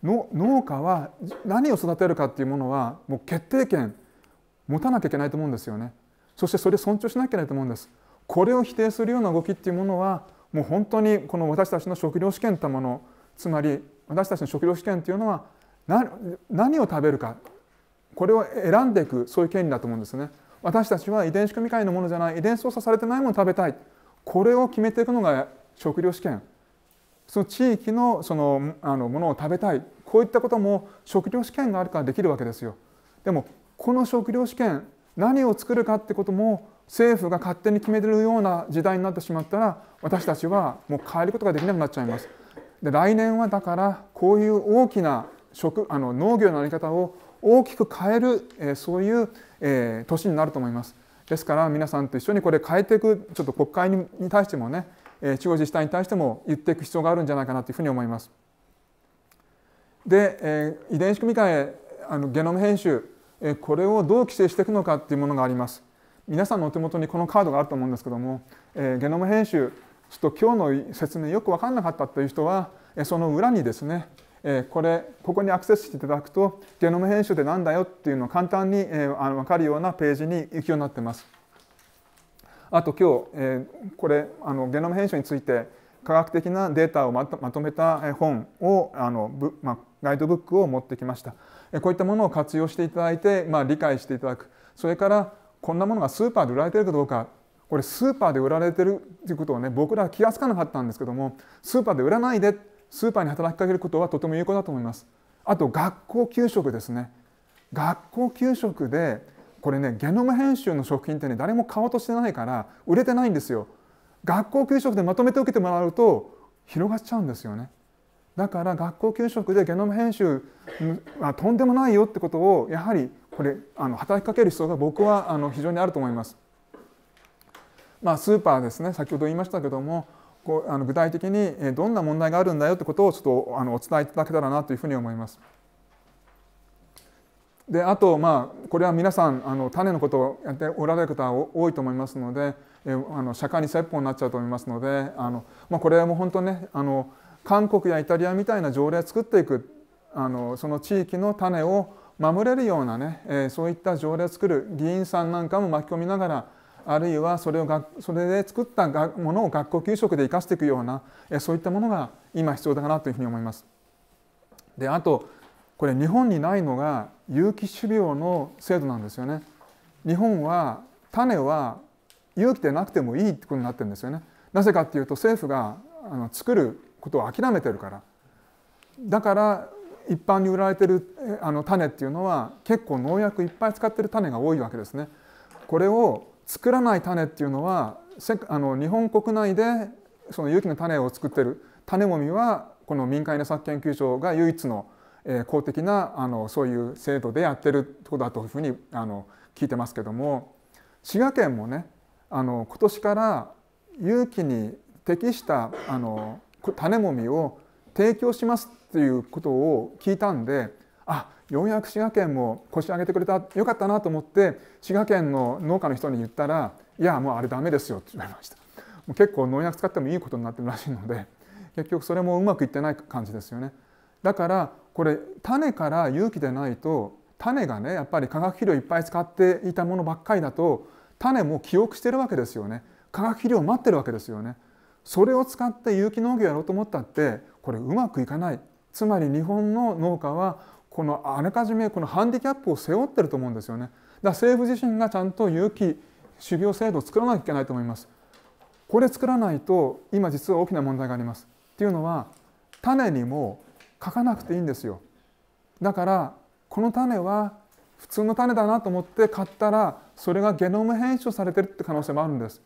の農家は何を育てるかっていうものはもう決定権持たなきゃいけないと思うんですよね。そしてそれを尊重しなきゃいけないと思うんです。これを否定するような動きっていうものはもう本当にこの私たちの食料試験たものつまり私たちの食料試験っていうのは何を食べるかこれを選んでいくそういう権利だと思うんですね私たちは遺伝子組み換えのものじゃない遺伝操作されてないものを食べたいこれを決めていくのが食料試験その地域のそのあのものを食べたいこういったことも食料試験があるからできるわけですよでもこの食料試験何を作るかってことも政府が勝手に決めてるような時代になってしまったら私たちはもう変えることができなくなっちゃいますで来年はだからこういう大きな食あの農業の在り方を大きく変える、えー、そういう、えー、年になると思います。ですから皆さんと一緒にこれ変えていくちょっと国会に対してもね、えー、地方自治体に対しても言っていく必要があるんじゃないかなというふうに思います。で、えー、遺伝子組み換えあのゲノム編集、えー、これをどう規制していくのかっていうものがあります。皆さんのお手元にこのカードがあると思うんですけども、えー、ゲノム編集ちょっと今日の説明よく分かんなかったという人はその裏にですねえこれここにアクセスしていただくとゲノム編集で何だよっていうのを簡単に、えあの分かるようなページに行くようになってます。あと今日、えこれあのゲノム編集について科学的なデータをまとめた本をあの、まガイドブックを持ってきましたこういったものを活用していただいて、まあ、理解していただくそれからこんなものがスーパーで売られてるかどうかこれスーパーで売られてるっていうことをね僕らは気が付かなかったんですけどもスーパーで売らないでスーパーに働きかけることはとても有効だと思います。あと学校給食ですね。学校給食でこれねゲノム編集の食品ってね誰も買おうとしてないから売れてないんですよ。学校給食でまとめて受けてもらうと広がっちゃうんですよね。だから学校給食でゲノム編集はとんでもないよってことをやはりこれあの働きかける必要が僕はあの非常にあると思います。まあ、スーパーですね先ほど言いましたけどもこうあの具体的にどんな問題があるんだよってことをちょっとあのお伝えいただけたらなというふうに思います。であとまあこれは皆さんあの種のことをやっておられる方は多いと思いますのであの釈迦に説法になっちゃうと思いますのであの、まあ、これも本当ねあの韓国やイタリアみたいな条例を作っていくあのその地域の種を守れるようなね、えそういった条例を作る議員さんなんかも巻き込みながらあるいはそれをがそれで作ったものを学校給食で生かしていくようなそういったものが今必要だかなというふうに思います。であとこれ日本にないのが有機種苗の制度なんですよね。日本は種は有機でなくてもいいってことになってるんですよね。なぜかっていうと政府があの作ることを諦めてるから。だから一般に売られてるあの種っていうのは結構農薬いっぱい使ってる種が多いわけですね。これを作らない種っていうのはあの日本国内でその有機の種を作ってる種もみはこの民間稲作研究所が唯一の、え公的なあのそういう制度でやってるってことだというふうにあの聞いてますけども滋賀県もねあの今年から有機に適したあの種もみを提供しますっていうことを聞いたんでようやく滋賀県も腰上げてくれたよかったなと思って滋賀県の農家の人に言ったら「いやもうあれダメですよ」って言われましたもう結構農薬使ってもいいことになってるらしいので 結局それもうまくいってない感じですよねだからこれ種から有機でないと種がねやっぱり化学肥料いっぱい使っていたものばっかりだと種も記憶してるわけですよね化学肥料を待ってるわけですよねそれを使って有機農業やろうと思ったってこれうまくいかないつまり日本の農家はこのあらかじめこのハンディキャップを背負ってると思うんですよね。だから政府自身がちゃんと有機修行制度を作らなきゃいけないと思います。これ作らないと今実は大きな問題があります。っていうのは種にも書かなくていいんですよ。だからこの種は普通の種だなと思って買ったらそれがゲノム編集されてるって可能性もあるんです。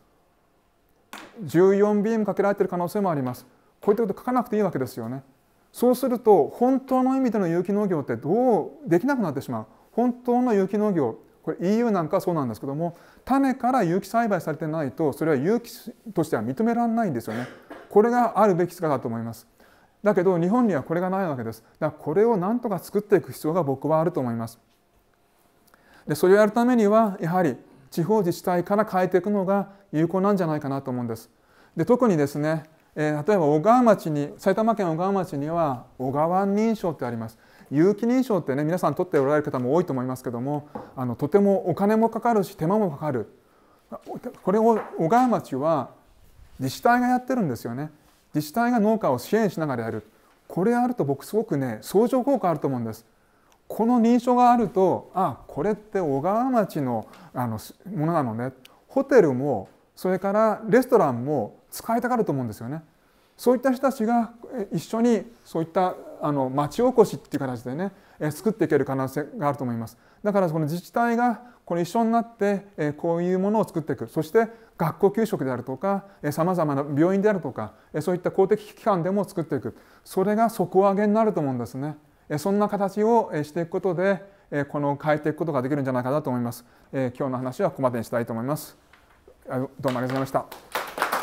14ビームかけられてる可能性もあります。こういったこと書かなくていいわけですよね。そうすると本当の意味での有機農業ってどうできなくなってしまう本当の有機農業これ EU なんかはそうなんですけども種から有機栽培されてないとそれは有機としては認められないんですよねこれがあるべき姿だと思いますだけど日本にはこれがないわけですだからこれをなんとか作っていく必要が僕はあると思いますでそれをやるためにはやはり地方自治体から変えていくのが有効なんじゃないかなと思うんですで特にですねえ例えば小川町に埼玉県小川町には小川認証ってあります有機認証ってね皆さん取っておられる方も多いと思いますけどもあのとてもお金もかかるし手間もかかるこれを小川町は自治体がやってるんですよね自治体が農家を支援しながらやるこれあると僕すごくね相乗効果あると思うんですこの認証があるとあこれって小川町のあのものなのねホテルもそれからレストランも使いたがると思うんですよね。そういった人たちが一緒にそういったあの町おこしっていう形でね作っていける可能性があると思います。だからその自治体がこれ一緒になってこういうものを作っていくそして学校給食であるとかさまざまな病院であるとかそういった公的機関でも作っていくそれが底上げになると思うんですね。そんな形をしていくことでこの変えていくことができるんじゃないかなと思います。今日の話はここまでにしたいと思います。どうもありがとうございました。